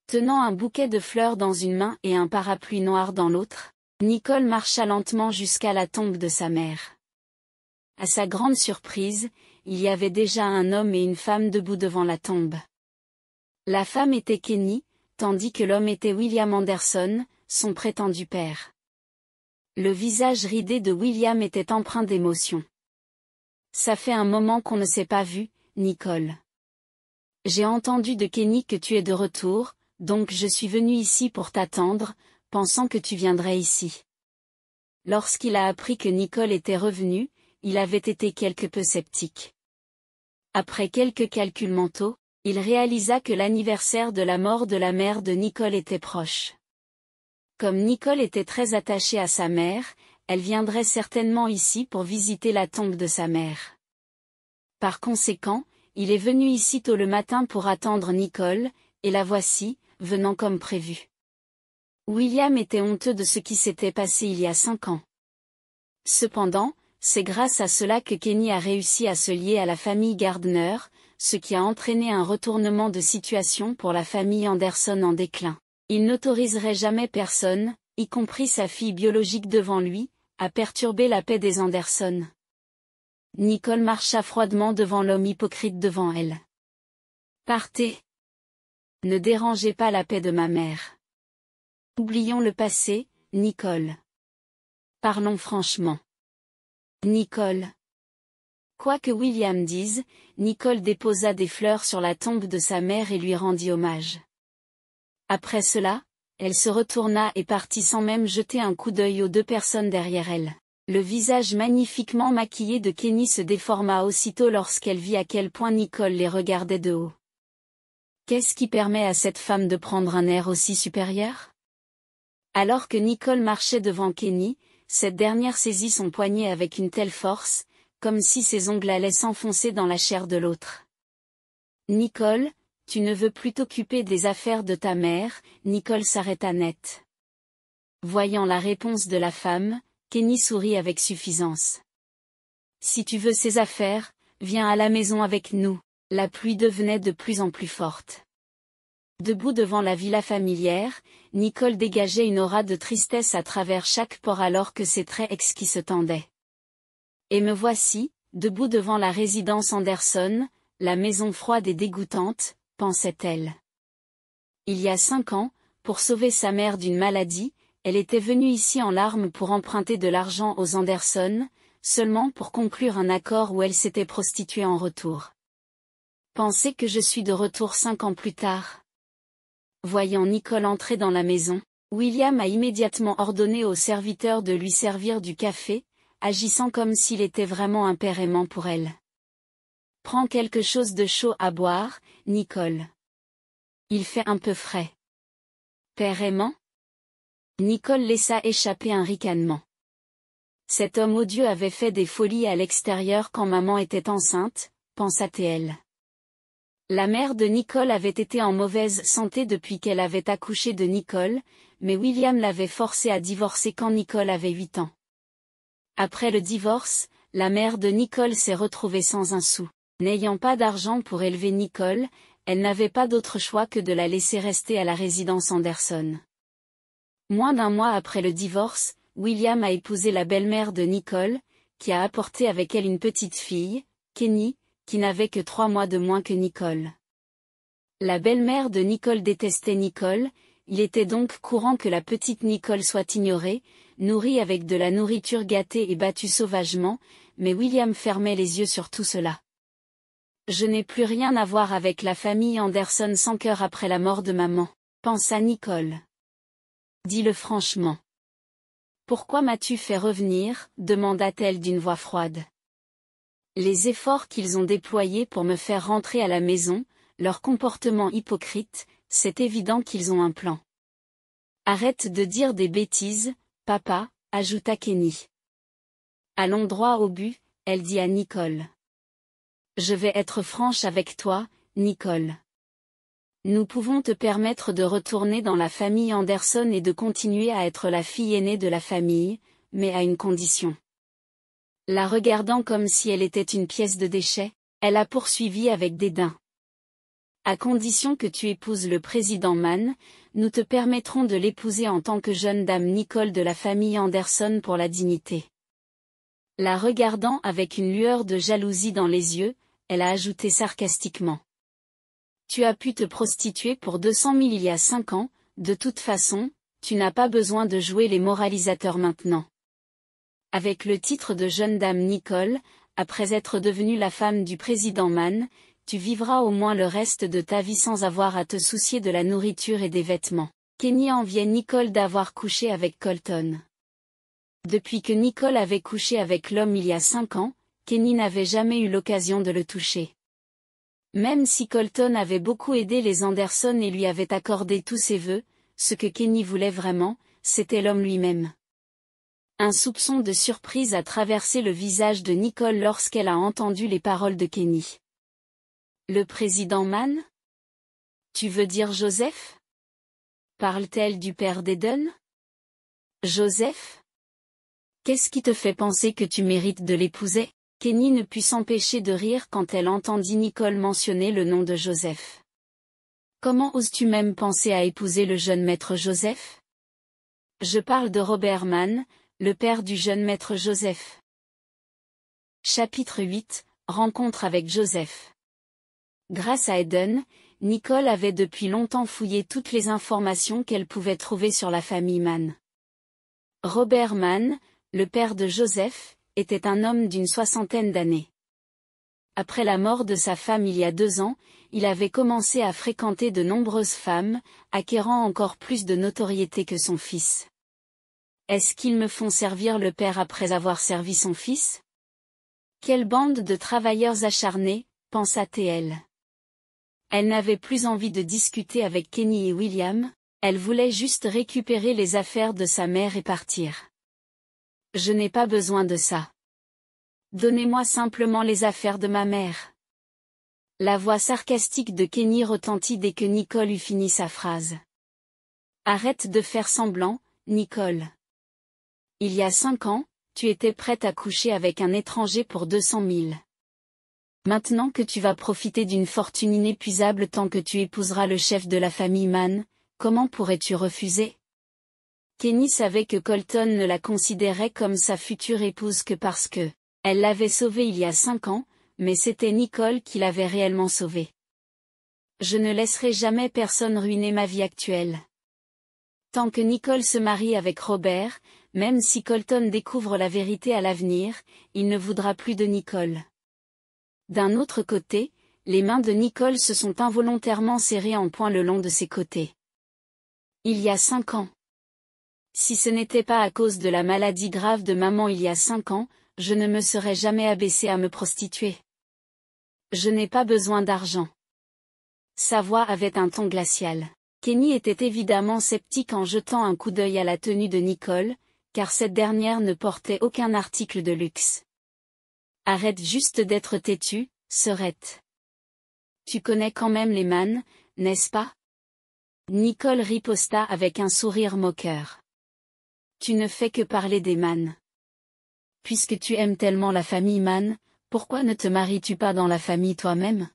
Tenant un bouquet de fleurs dans une main et un parapluie noir dans l'autre, Nicole marcha lentement jusqu'à la tombe de sa mère. À sa grande surprise, il y avait déjà un homme et une femme debout devant la tombe. La femme était Kenny, tandis que l'homme était William Anderson, son prétendu père. Le visage ridé de William était empreint d'émotion. Ça fait un moment qu'on ne s'est pas vu, Nicole. J'ai entendu de Kenny que tu es de retour, donc je suis venu ici pour t'attendre, pensant que tu viendrais ici. Lorsqu'il a appris que Nicole était revenue, il avait été quelque peu sceptique. Après quelques calculs mentaux, il réalisa que l'anniversaire de la mort de la mère de Nicole était proche. Comme Nicole était très attachée à sa mère, elle viendrait certainement ici pour visiter la tombe de sa mère. Par conséquent, il est venu ici tôt le matin pour attendre Nicole, et la voici, venant comme prévu. William était honteux de ce qui s'était passé il y a cinq ans. Cependant, c'est grâce à cela que Kenny a réussi à se lier à la famille Gardner, ce qui a entraîné un retournement de situation pour la famille Anderson en déclin. Il n'autoriserait jamais personne, y compris sa fille biologique devant lui, à perturber la paix des Anderson. Nicole marcha froidement devant l'homme hypocrite devant elle. Partez. Ne dérangez pas la paix de ma mère. Oublions le passé, Nicole. Parlons franchement. Nicole. Quoi que William dise, Nicole déposa des fleurs sur la tombe de sa mère et lui rendit hommage. Après cela, elle se retourna et partit sans même jeter un coup d'œil aux deux personnes derrière elle. Le visage magnifiquement maquillé de Kenny se déforma aussitôt lorsqu'elle vit à quel point Nicole les regardait de haut. Qu'est-ce qui permet à cette femme de prendre un air aussi supérieur Alors que Nicole marchait devant Kenny, cette dernière saisit son poignet avec une telle force, comme si ses ongles allaient s'enfoncer dans la chair de l'autre. Nicole, tu ne veux plus t'occuper des affaires de ta mère, Nicole s'arrêta net. Voyant la réponse de la femme, Kenny sourit avec suffisance. Si tu veux ces affaires, viens à la maison avec nous. La pluie devenait de plus en plus forte. Debout devant la villa familière, Nicole dégageait une aura de tristesse à travers chaque port alors que ses traits exquis se tendaient. Et me voici, debout devant la résidence Anderson, la maison froide et dégoûtante, pensait-elle. Il y a cinq ans, pour sauver sa mère d'une maladie, elle était venue ici en larmes pour emprunter de l'argent aux Anderson, seulement pour conclure un accord où elle s'était prostituée en retour. Pensez que je suis de retour cinq ans plus tard. Voyant Nicole entrer dans la maison, William a immédiatement ordonné au serviteur de lui servir du café, agissant comme s'il était vraiment un père aimant pour elle. Prends quelque chose de chaud à boire, Nicole. Il fait un peu frais. Père aimant Nicole laissa échapper un ricanement. Cet homme odieux avait fait des folies à l'extérieur quand maman était enceinte, pensa-t-elle. La mère de Nicole avait été en mauvaise santé depuis qu'elle avait accouché de Nicole, mais William l'avait forcée à divorcer quand Nicole avait 8 ans. Après le divorce, la mère de Nicole s'est retrouvée sans un sou. N'ayant pas d'argent pour élever Nicole, elle n'avait pas d'autre choix que de la laisser rester à la résidence Anderson. Moins d'un mois après le divorce, William a épousé la belle-mère de Nicole, qui a apporté avec elle une petite fille, Kenny, qui n'avait que trois mois de moins que Nicole. La belle-mère de Nicole détestait Nicole, il était donc courant que la petite Nicole soit ignorée, nourrie avec de la nourriture gâtée et battue sauvagement, mais William fermait les yeux sur tout cela. Je n'ai plus rien à voir avec la famille Anderson sans cœur après la mort de maman, pensa Nicole. Dis-le franchement. Pourquoi m'as-tu fait revenir demanda-t-elle d'une voix froide. Les efforts qu'ils ont déployés pour me faire rentrer à la maison, leur comportement hypocrite, c'est évident qu'ils ont un plan. Arrête de dire des bêtises, papa, ajouta Kenny. Allons droit au but, elle dit à Nicole. Je vais être franche avec toi, Nicole. Nous pouvons te permettre de retourner dans la famille Anderson et de continuer à être la fille aînée de la famille, mais à une condition. La regardant comme si elle était une pièce de déchet, elle a poursuivi avec dédain. À condition que tu épouses le président Mann, nous te permettrons de l'épouser en tant que jeune dame Nicole de la famille Anderson pour la dignité. La regardant avec une lueur de jalousie dans les yeux, elle a ajouté sarcastiquement. Tu as pu te prostituer pour 200 000 il y a cinq ans, de toute façon, tu n'as pas besoin de jouer les moralisateurs maintenant. Avec le titre de jeune dame Nicole, après être devenue la femme du président Mann, tu vivras au moins le reste de ta vie sans avoir à te soucier de la nourriture et des vêtements. Kenny enviait Nicole d'avoir couché avec Colton. Depuis que Nicole avait couché avec l'homme il y a cinq ans, Kenny n'avait jamais eu l'occasion de le toucher. Même si Colton avait beaucoup aidé les Anderson et lui avait accordé tous ses vœux, ce que Kenny voulait vraiment, c'était l'homme lui-même. Un soupçon de surprise a traversé le visage de Nicole lorsqu'elle a entendu les paroles de Kenny. Le président Mann Tu veux dire Joseph Parle-t-elle du père d'Eden Joseph Qu'est-ce qui te fait penser que tu mérites de l'épouser Kenny ne put s'empêcher de rire quand elle entendit Nicole mentionner le nom de Joseph. Comment oses-tu même penser à épouser le jeune maître Joseph Je parle de Robert Mann, le père du jeune maître Joseph. Chapitre 8 Rencontre avec Joseph. Grâce à Eden, Nicole avait depuis longtemps fouillé toutes les informations qu'elle pouvait trouver sur la famille Mann. Robert Mann, le père de Joseph, était un homme d'une soixantaine d'années. Après la mort de sa femme il y a deux ans, il avait commencé à fréquenter de nombreuses femmes, acquérant encore plus de notoriété que son fils. Est-ce qu'ils me font servir le Père après avoir servi son Fils Quelle bande de travailleurs acharnés, pensa-t-elle. Elle n'avait plus envie de discuter avec Kenny et William, elle voulait juste récupérer les affaires de sa mère et partir. Je n'ai pas besoin de ça. Donnez-moi simplement les affaires de ma mère. La voix sarcastique de Kenny retentit dès que Nicole eut fini sa phrase. Arrête de faire semblant, Nicole. Il y a cinq ans, tu étais prête à coucher avec un étranger pour cent mille. Maintenant que tu vas profiter d'une fortune inépuisable tant que tu épouseras le chef de la famille Mann, comment pourrais-tu refuser Kenny savait que Colton ne la considérait comme sa future épouse que parce que, elle l'avait sauvée il y a cinq ans, mais c'était Nicole qui l'avait réellement sauvée. Je ne laisserai jamais personne ruiner ma vie actuelle. Tant que Nicole se marie avec Robert, même si Colton découvre la vérité à l'avenir, il ne voudra plus de Nicole. D'un autre côté, les mains de Nicole se sont involontairement serrées en point le long de ses côtés. Il y a cinq ans. Si ce n'était pas à cause de la maladie grave de maman il y a cinq ans, je ne me serais jamais abaissée à me prostituer. Je n'ai pas besoin d'argent. Sa voix avait un ton glacial. Kenny était évidemment sceptique en jetant un coup d'œil à la tenue de Nicole, car cette dernière ne portait aucun article de luxe. Arrête juste d'être têtu, serette. Tu connais quand même les mannes, n'est-ce pas Nicole riposta avec un sourire moqueur. Tu ne fais que parler des mannes. Puisque tu aimes tellement la famille manne, pourquoi ne te maries-tu pas dans la famille toi-même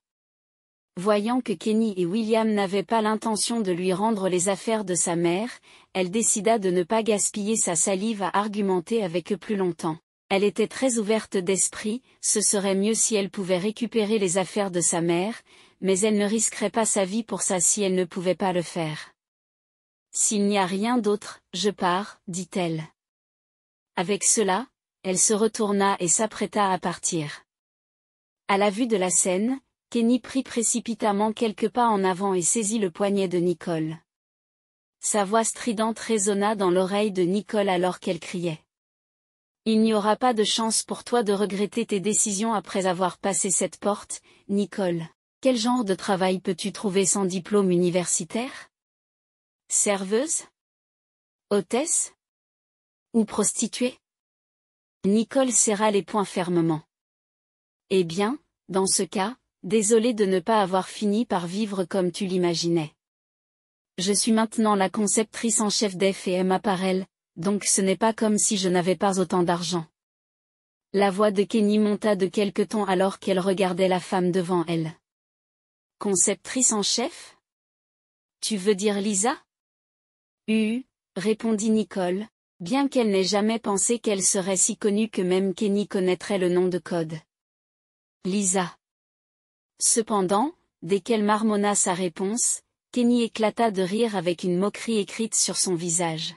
Voyant que Kenny et William n'avaient pas l'intention de lui rendre les affaires de sa mère, elle décida de ne pas gaspiller sa salive à argumenter avec eux plus longtemps. Elle était très ouverte d'esprit, ce serait mieux si elle pouvait récupérer les affaires de sa mère, mais elle ne risquerait pas sa vie pour ça si elle ne pouvait pas le faire. S'il n'y a rien d'autre, je pars, dit-elle. Avec cela, elle se retourna et s'apprêta à partir. À la vue de la scène, Kenny prit précipitamment quelques pas en avant et saisit le poignet de Nicole. Sa voix stridente résonna dans l'oreille de Nicole alors qu'elle criait. Il n'y aura pas de chance pour toi de regretter tes décisions après avoir passé cette porte, Nicole. Quel genre de travail peux-tu trouver sans diplôme universitaire Serveuse Hôtesse Ou prostituée Nicole serra les poings fermement. Eh bien, dans ce cas, Désolé de ne pas avoir fini par vivre comme tu l'imaginais. Je suis maintenant la conceptrice en chef d'FM Apparel, donc ce n'est pas comme si je n'avais pas autant d'argent. La voix de Kenny monta de quelque temps alors qu'elle regardait la femme devant elle. Conceptrice en chef Tu veux dire Lisa U, répondit Nicole, bien qu'elle n'ait jamais pensé qu'elle serait si connue que même Kenny connaîtrait le nom de code. Lisa. Cependant, dès qu'elle marmonna sa réponse, Kenny éclata de rire avec une moquerie écrite sur son visage.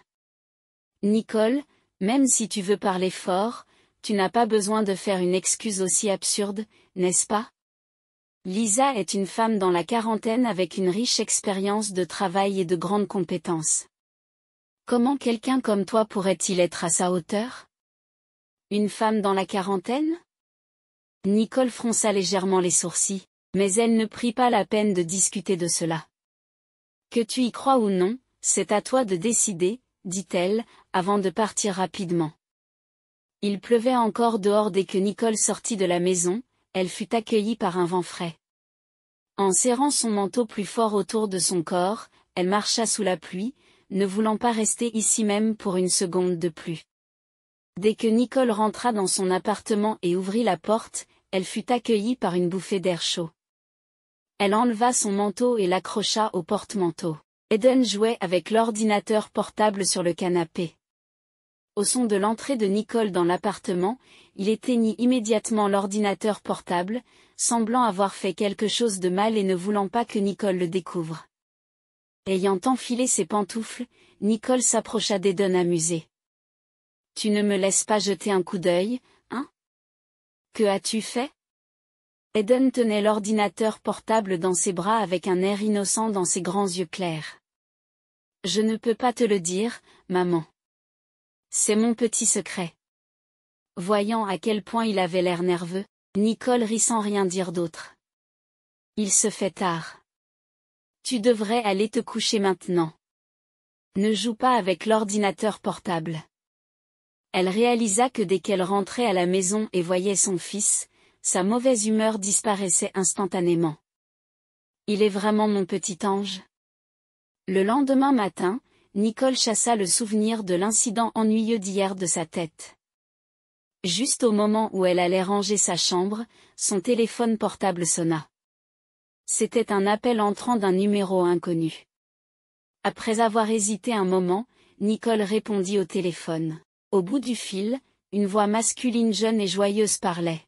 Nicole, même si tu veux parler fort, tu n'as pas besoin de faire une excuse aussi absurde, n'est-ce pas Lisa est une femme dans la quarantaine avec une riche expérience de travail et de grandes compétences. Comment quelqu'un comme toi pourrait-il être à sa hauteur Une femme dans la quarantaine Nicole fronça légèrement les sourcils, mais elle ne prit pas la peine de discuter de cela. Que tu y crois ou non, c'est à toi de décider, dit-elle, avant de partir rapidement. Il pleuvait encore dehors dès que Nicole sortit de la maison, elle fut accueillie par un vent frais. En serrant son manteau plus fort autour de son corps, elle marcha sous la pluie, ne voulant pas rester ici même pour une seconde de plus. Dès que Nicole rentra dans son appartement et ouvrit la porte, elle fut accueillie par une bouffée d'air chaud. Elle enleva son manteau et l'accrocha au porte-manteau. Eden jouait avec l'ordinateur portable sur le canapé. Au son de l'entrée de Nicole dans l'appartement, il éteignit immédiatement l'ordinateur portable, semblant avoir fait quelque chose de mal et ne voulant pas que Nicole le découvre. Ayant enfilé ses pantoufles, Nicole s'approcha d'Eden amusée. Tu ne me laisses pas jeter un coup d'œil, hein Que as-tu fait Eden tenait l'ordinateur portable dans ses bras avec un air innocent dans ses grands yeux clairs. Je ne peux pas te le dire, maman. C'est mon petit secret. Voyant à quel point il avait l'air nerveux, Nicole rit sans rien dire d'autre. Il se fait tard. Tu devrais aller te coucher maintenant. Ne joue pas avec l'ordinateur portable. Elle réalisa que dès qu'elle rentrait à la maison et voyait son fils, sa mauvaise humeur disparaissait instantanément. Il est vraiment mon petit ange. Le lendemain matin, Nicole chassa le souvenir de l'incident ennuyeux d'hier de sa tête. Juste au moment où elle allait ranger sa chambre, son téléphone portable sonna. C'était un appel entrant d'un numéro inconnu. Après avoir hésité un moment, Nicole répondit au téléphone. Au bout du fil, une voix masculine jeune et joyeuse parlait.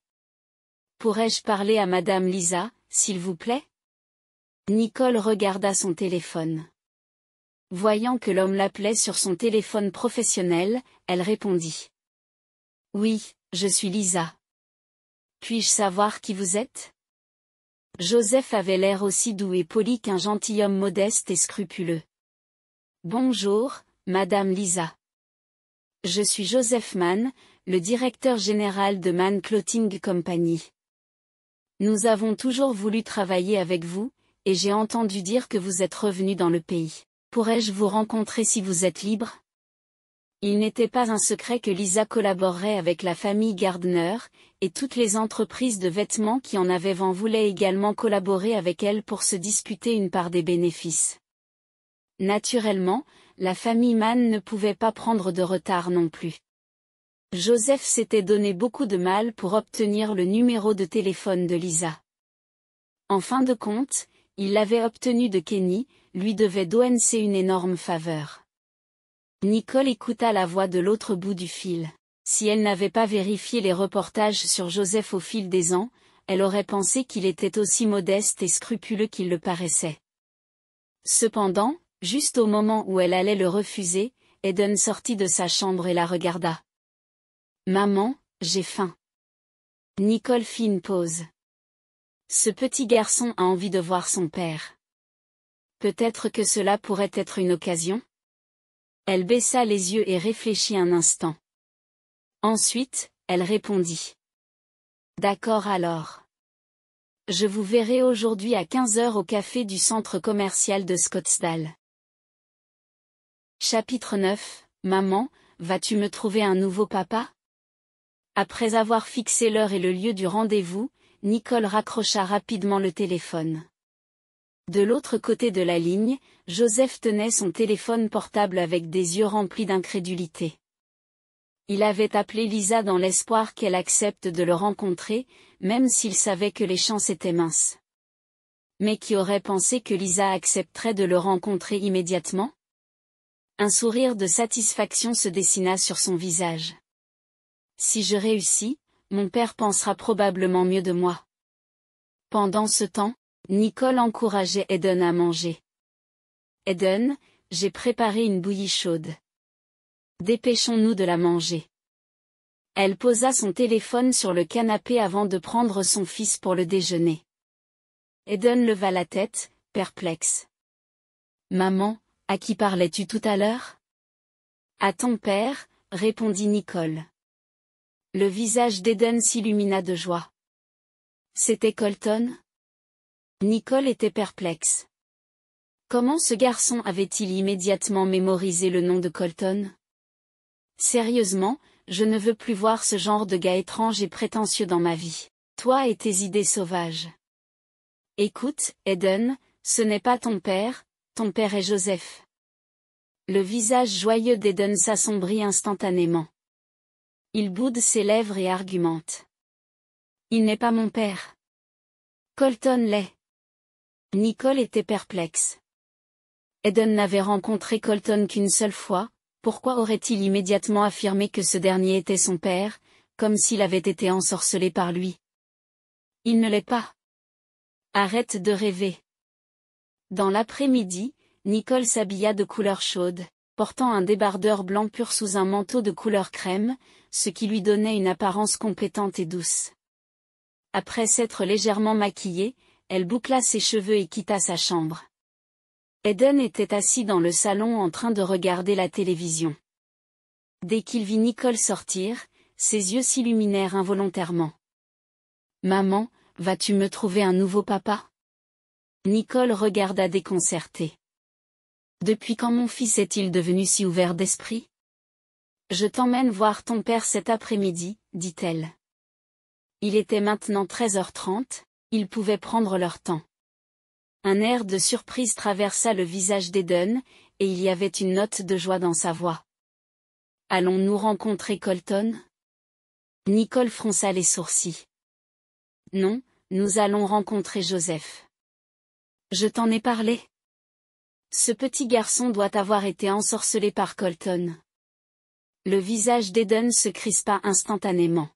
Pourrais-je parler à Madame Lisa, s'il vous plaît Nicole regarda son téléphone. Voyant que l'homme l'appelait sur son téléphone professionnel, elle répondit. Oui, je suis Lisa. Puis-je savoir qui vous êtes Joseph avait l'air aussi doux et poli qu'un gentilhomme modeste et scrupuleux. Bonjour, Madame Lisa. Je suis Joseph Mann, le directeur général de Mann Clothing Company. Nous avons toujours voulu travailler avec vous, et j'ai entendu dire que vous êtes revenu dans le pays. Pourrais-je vous rencontrer si vous êtes libre Il n'était pas un secret que Lisa collaborerait avec la famille Gardner, et toutes les entreprises de vêtements qui en avaient vent voulaient également collaborer avec elle pour se disputer une part des bénéfices. Naturellement, la famille Mann ne pouvait pas prendre de retard non plus. Joseph s'était donné beaucoup de mal pour obtenir le numéro de téléphone de Lisa. En fin de compte, il l'avait obtenu de Kenny, lui devait d'ONC une énorme faveur. Nicole écouta la voix de l'autre bout du fil. Si elle n'avait pas vérifié les reportages sur Joseph au fil des ans, elle aurait pensé qu'il était aussi modeste et scrupuleux qu'il le paraissait. Cependant, Juste au moment où elle allait le refuser, Eden sortit de sa chambre et la regarda. Maman, j'ai faim. Nicole fit une pause. Ce petit garçon a envie de voir son père. Peut-être que cela pourrait être une occasion Elle baissa les yeux et réfléchit un instant. Ensuite, elle répondit. D'accord alors. Je vous verrai aujourd'hui à 15 heures au café du centre commercial de Scottsdale. Chapitre 9 Maman, vas-tu me trouver un nouveau papa Après avoir fixé l'heure et le lieu du rendez-vous, Nicole raccrocha rapidement le téléphone. De l'autre côté de la ligne, Joseph tenait son téléphone portable avec des yeux remplis d'incrédulité. Il avait appelé Lisa dans l'espoir qu'elle accepte de le rencontrer, même s'il savait que les chances étaient minces. Mais qui aurait pensé que Lisa accepterait de le rencontrer immédiatement un sourire de satisfaction se dessina sur son visage. Si je réussis, mon père pensera probablement mieux de moi. Pendant ce temps, Nicole encourageait Eden à manger. Eden, j'ai préparé une bouillie chaude. Dépêchons-nous de la manger. Elle posa son téléphone sur le canapé avant de prendre son fils pour le déjeuner. Eden leva la tête, perplexe. Maman, à qui parlais-tu tout à l'heure À ton père, répondit Nicole. Le visage d'Eden s'illumina de joie. C'était Colton Nicole était perplexe. Comment ce garçon avait-il immédiatement mémorisé le nom de Colton Sérieusement, je ne veux plus voir ce genre de gars étrange et prétentieux dans ma vie. Toi et tes idées sauvages. Écoute, Eden, ce n'est pas ton père, ton père est Joseph. Le visage joyeux d'Eden s'assombrit instantanément. Il boude ses lèvres et argumente. Il n'est pas mon père. Colton l'est. Nicole était perplexe. Eden n'avait rencontré Colton qu'une seule fois, pourquoi aurait-il immédiatement affirmé que ce dernier était son père, comme s'il avait été ensorcelé par lui Il ne l'est pas. Arrête de rêver. Dans l'après-midi, Nicole s'habilla de couleur chaude, portant un débardeur blanc pur sous un manteau de couleur crème, ce qui lui donnait une apparence compétente et douce. Après s'être légèrement maquillée, elle boucla ses cheveux et quitta sa chambre. Eden était assis dans le salon en train de regarder la télévision. Dès qu'il vit Nicole sortir, ses yeux s'illuminèrent involontairement. Maman, vas-tu me trouver un nouveau papa Nicole regarda déconcertée. Depuis quand mon fils est-il devenu si ouvert d'esprit Je t'emmène voir ton père cet après-midi, dit-elle. Il était maintenant 13h30, ils pouvaient prendre leur temps. Un air de surprise traversa le visage d'Eden, et il y avait une note de joie dans sa voix. Allons-nous rencontrer Colton Nicole fronça les sourcils. Non, nous allons rencontrer Joseph. Je t'en ai parlé. Ce petit garçon doit avoir été ensorcelé par Colton. Le visage d'Eden se crispa instantanément.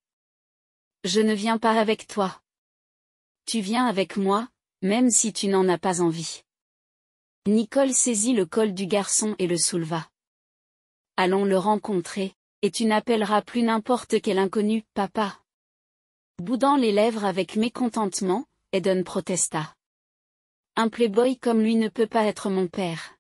Je ne viens pas avec toi. Tu viens avec moi, même si tu n'en as pas envie. Nicole saisit le col du garçon et le souleva. Allons le rencontrer, et tu n'appelleras plus n'importe quel inconnu, papa. Boudant les lèvres avec mécontentement, Eden protesta. Un playboy comme lui ne peut pas être mon père.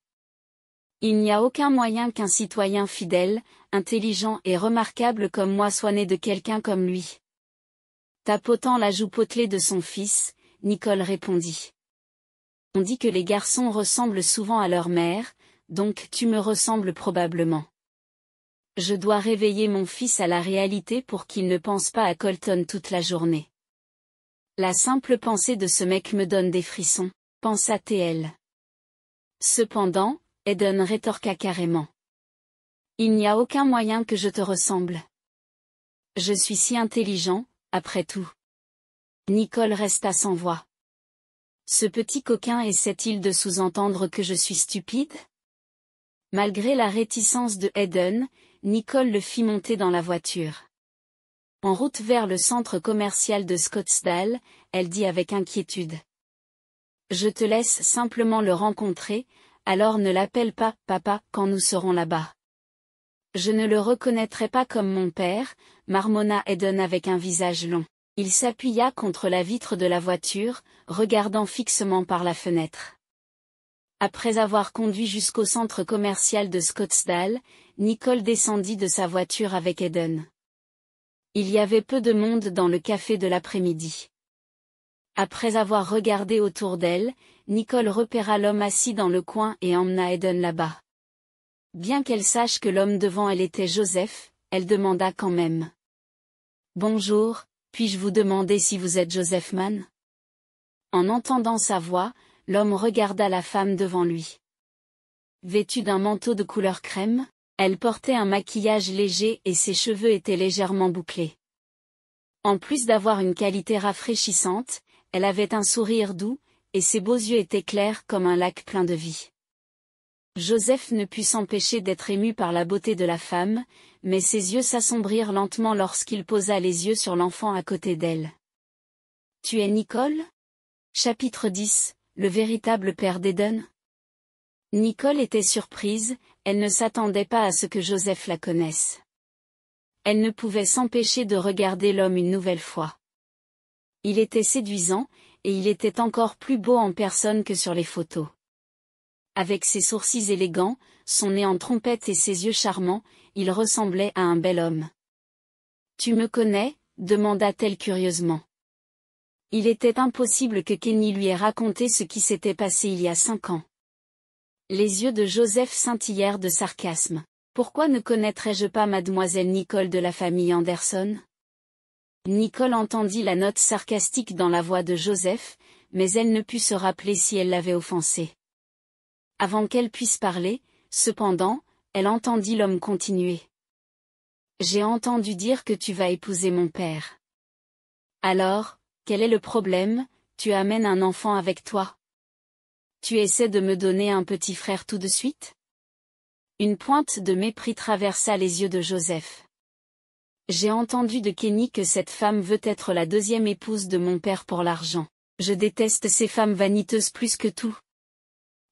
Il n'y a aucun moyen qu'un citoyen fidèle, intelligent et remarquable comme moi soit né de quelqu'un comme lui. Tapotant la joue potelée de son fils, Nicole répondit. On dit que les garçons ressemblent souvent à leur mère, donc tu me ressembles probablement. Je dois réveiller mon fils à la réalité pour qu'il ne pense pas à Colton toute la journée. La simple pensée de ce mec me donne des frissons pensa elle Cependant, Eden rétorqua carrément. Il n'y a aucun moyen que je te ressemble. Je suis si intelligent, après tout. Nicole resta sans voix. Ce petit coquin essaie-t-il de sous-entendre que je suis stupide Malgré la réticence de Eden, Nicole le fit monter dans la voiture. En route vers le centre commercial de Scottsdale, elle dit avec inquiétude. Je te laisse simplement le rencontrer, alors ne l'appelle pas papa quand nous serons là-bas. Je ne le reconnaîtrai pas comme mon père, marmonna Eden avec un visage long. Il s'appuya contre la vitre de la voiture, regardant fixement par la fenêtre. Après avoir conduit jusqu'au centre commercial de Scottsdale, Nicole descendit de sa voiture avec Eden. Il y avait peu de monde dans le café de l'après-midi. Après avoir regardé autour d'elle, Nicole repéra l'homme assis dans le coin et emmena Eden là-bas. Bien qu'elle sache que l'homme devant elle était Joseph, elle demanda quand même. Bonjour, puis-je vous demander si vous êtes Joseph Mann En entendant sa voix, l'homme regarda la femme devant lui. Vêtue d'un manteau de couleur crème, elle portait un maquillage léger et ses cheveux étaient légèrement bouclés. En plus d'avoir une qualité rafraîchissante, elle avait un sourire doux, et ses beaux yeux étaient clairs comme un lac plein de vie. Joseph ne put s'empêcher d'être ému par la beauté de la femme, mais ses yeux s'assombrirent lentement lorsqu'il posa les yeux sur l'enfant à côté d'elle. Tu es Nicole Chapitre 10 Le véritable père d'Eden Nicole était surprise, elle ne s'attendait pas à ce que Joseph la connaisse. Elle ne pouvait s'empêcher de regarder l'homme une nouvelle fois. Il était séduisant, et il était encore plus beau en personne que sur les photos. Avec ses sourcils élégants, son nez en trompette et ses yeux charmants, il ressemblait à un bel homme. Tu me connais demanda-t-elle curieusement. Il était impossible que Kenny lui ait raconté ce qui s'était passé il y a cinq ans. Les yeux de Joseph scintillèrent de sarcasme. Pourquoi ne connaîtrais-je pas mademoiselle Nicole de la famille Anderson Nicole entendit la note sarcastique dans la voix de Joseph, mais elle ne put se rappeler si elle l'avait offensé. Avant qu'elle puisse parler, cependant, elle entendit l'homme continuer. J'ai entendu dire que tu vas épouser mon père. Alors, quel est le problème, tu amènes un enfant avec toi Tu essaies de me donner un petit frère tout de suite Une pointe de mépris traversa les yeux de Joseph. J'ai entendu de Kenny que cette femme veut être la deuxième épouse de mon père pour l'argent. Je déteste ces femmes vaniteuses plus que tout.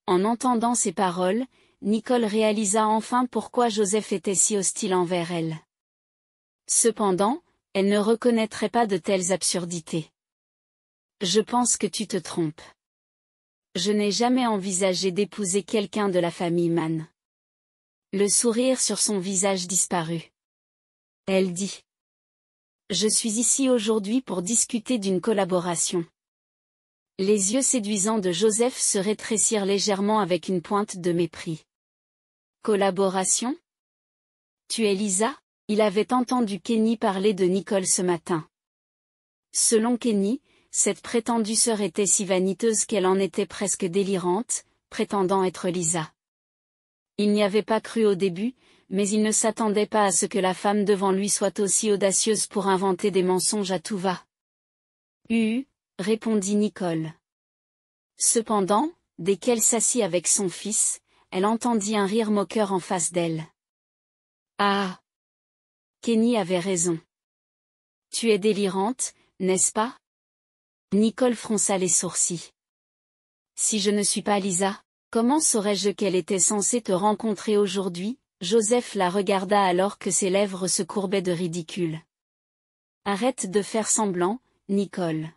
En entendant ces paroles, Nicole réalisa enfin pourquoi Joseph était si hostile envers elle. Cependant, elle ne reconnaîtrait pas de telles absurdités. Je pense que tu te trompes. Je n'ai jamais envisagé d'épouser quelqu'un de la famille Mann. Le sourire sur son visage disparut. Elle dit. Je suis ici aujourd'hui pour discuter d'une collaboration. Les yeux séduisants de Joseph se rétrécirent légèrement avec une pointe de mépris. Collaboration Tu es Lisa Il avait entendu Kenny parler de Nicole ce matin. Selon Kenny, cette prétendue sœur était si vaniteuse qu'elle en était presque délirante, prétendant être Lisa. Il n'y avait pas cru au début, mais il ne s'attendait pas à ce que la femme devant lui soit aussi audacieuse pour inventer des mensonges à tout va. U, répondit Nicole. Cependant, dès qu'elle s'assit avec son fils, elle entendit un rire moqueur en face d'elle. Ah Kenny avait raison. Tu es délirante, n'est-ce pas Nicole fronça les sourcils. Si je ne suis pas Lisa, comment saurais-je qu'elle était censée te rencontrer aujourd'hui, Joseph la regarda alors que ses lèvres se courbaient de ridicule. Arrête de faire semblant, Nicole.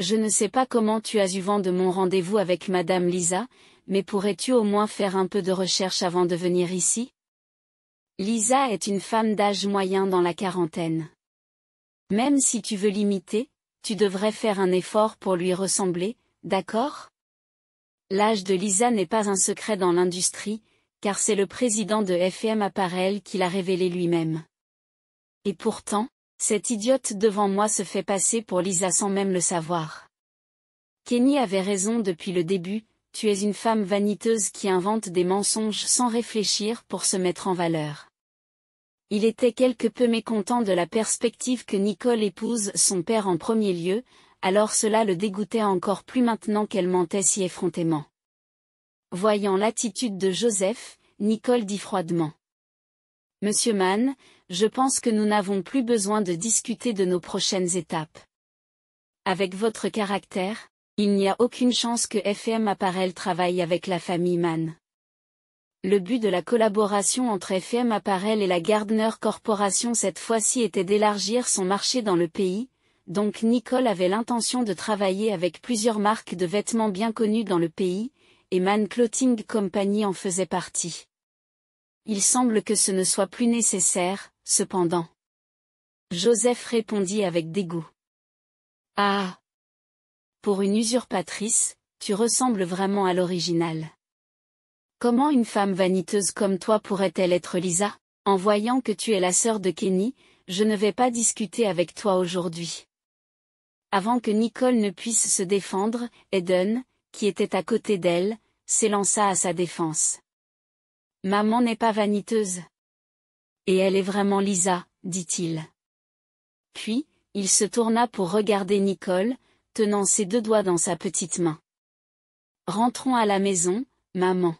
Je ne sais pas comment tu as eu vent de mon rendez-vous avec Madame Lisa, mais pourrais-tu au moins faire un peu de recherche avant de venir ici Lisa est une femme d'âge moyen dans la quarantaine. Même si tu veux l'imiter, tu devrais faire un effort pour lui ressembler, d'accord L'âge de Lisa n'est pas un secret dans l'industrie, car c'est le président de FM Apparel qui l'a révélé lui-même. Et pourtant, cette idiote devant moi se fait passer pour Lisa sans même le savoir. Kenny avait raison depuis le début, tu es une femme vaniteuse qui invente des mensonges sans réfléchir pour se mettre en valeur. Il était quelque peu mécontent de la perspective que Nicole épouse son père en premier lieu, alors cela le dégoûtait encore plus maintenant qu'elle mentait si effrontément. Voyant l'attitude de Joseph, Nicole dit froidement. Monsieur Mann, je pense que nous n'avons plus besoin de discuter de nos prochaines étapes. Avec votre caractère, il n'y a aucune chance que FM Apparel travaille avec la famille Mann. Le but de la collaboration entre FM Apparel et la Gardner Corporation cette fois-ci était d'élargir son marché dans le pays, donc Nicole avait l'intention de travailler avec plusieurs marques de vêtements bien connues dans le pays, et Man Clothing Company en faisait partie. Il semble que ce ne soit plus nécessaire, cependant. Joseph répondit avec dégoût. Ah Pour une usurpatrice, tu ressembles vraiment à l'original. Comment une femme vaniteuse comme toi pourrait-elle être Lisa En voyant que tu es la sœur de Kenny, je ne vais pas discuter avec toi aujourd'hui. Avant que Nicole ne puisse se défendre, Eden, qui était à côté d'elle, s'élança à sa défense. Maman n'est pas vaniteuse. Et elle est vraiment Lisa, dit-il. Puis, il se tourna pour regarder Nicole, tenant ses deux doigts dans sa petite main. Rentrons à la maison, maman.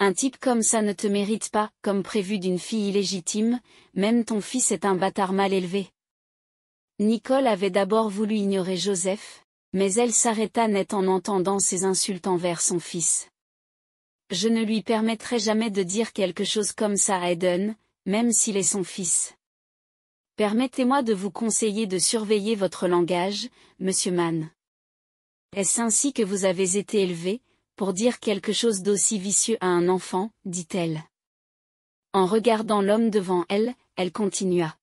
Un type comme ça ne te mérite pas, comme prévu d'une fille illégitime, même ton fils est un bâtard mal élevé. Nicole avait d'abord voulu ignorer Joseph, mais elle s'arrêta net en entendant ses insultes envers son fils. Je ne lui permettrai jamais de dire quelque chose comme ça à Eden, même s'il est son fils. Permettez-moi de vous conseiller de surveiller votre langage, monsieur Mann. Est-ce ainsi que vous avez été élevé, pour dire quelque chose d'aussi vicieux à un enfant, dit-elle. En regardant l'homme devant elle, elle continua.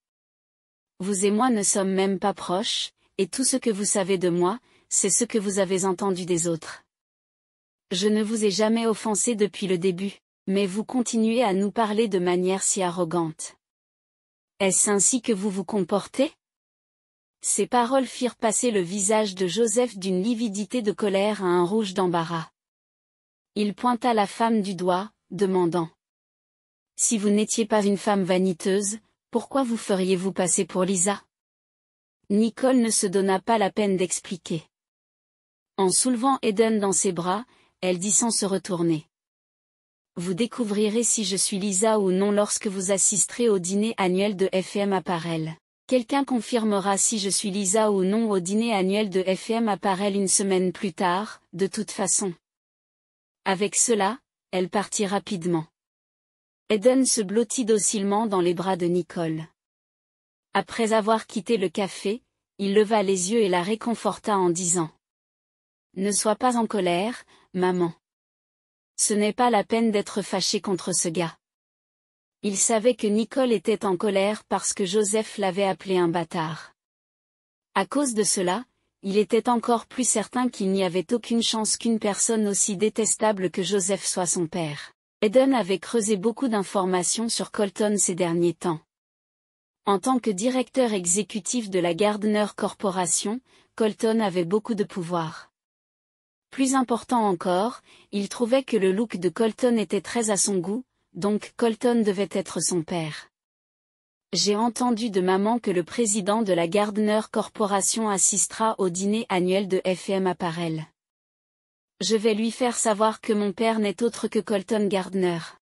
Vous et moi ne sommes même pas proches, et tout ce que vous savez de moi, c'est ce que vous avez entendu des autres. Je ne vous ai jamais offensé depuis le début, mais vous continuez à nous parler de manière si arrogante. Est-ce ainsi que vous vous comportez Ces paroles firent passer le visage de Joseph d'une lividité de colère à un rouge d'embarras. Il pointa la femme du doigt, demandant. Si vous n'étiez pas une femme vaniteuse, pourquoi vous feriez-vous passer pour Lisa Nicole ne se donna pas la peine d'expliquer. En soulevant Eden dans ses bras, elle dit sans se retourner. Vous découvrirez si je suis Lisa ou non lorsque vous assisterez au dîner annuel de FM Apparel. Quelqu'un confirmera si je suis Lisa ou non au dîner annuel de FM Apparel une semaine plus tard, de toute façon. Avec cela, elle partit rapidement. Eden se blottit docilement dans les bras de Nicole. Après avoir quitté le café, il leva les yeux et la réconforta en disant ne sois pas en colère, maman. Ce n'est pas la peine d'être fâché contre ce gars. Il savait que Nicole était en colère parce que Joseph l'avait appelé un bâtard. À cause de cela, il était encore plus certain qu'il n'y avait aucune chance qu'une personne aussi détestable que Joseph soit son père. Eden avait creusé beaucoup d'informations sur Colton ces derniers temps. En tant que directeur exécutif de la Gardner Corporation, Colton avait beaucoup de pouvoir. Plus important encore, il trouvait que le look de Colton était très à son goût, donc Colton devait être son père. J'ai entendu de maman que le président de la Gardner Corporation assistera au dîner annuel de FM Apparel. Je vais lui faire savoir que mon père n'est autre que Colton Gardner.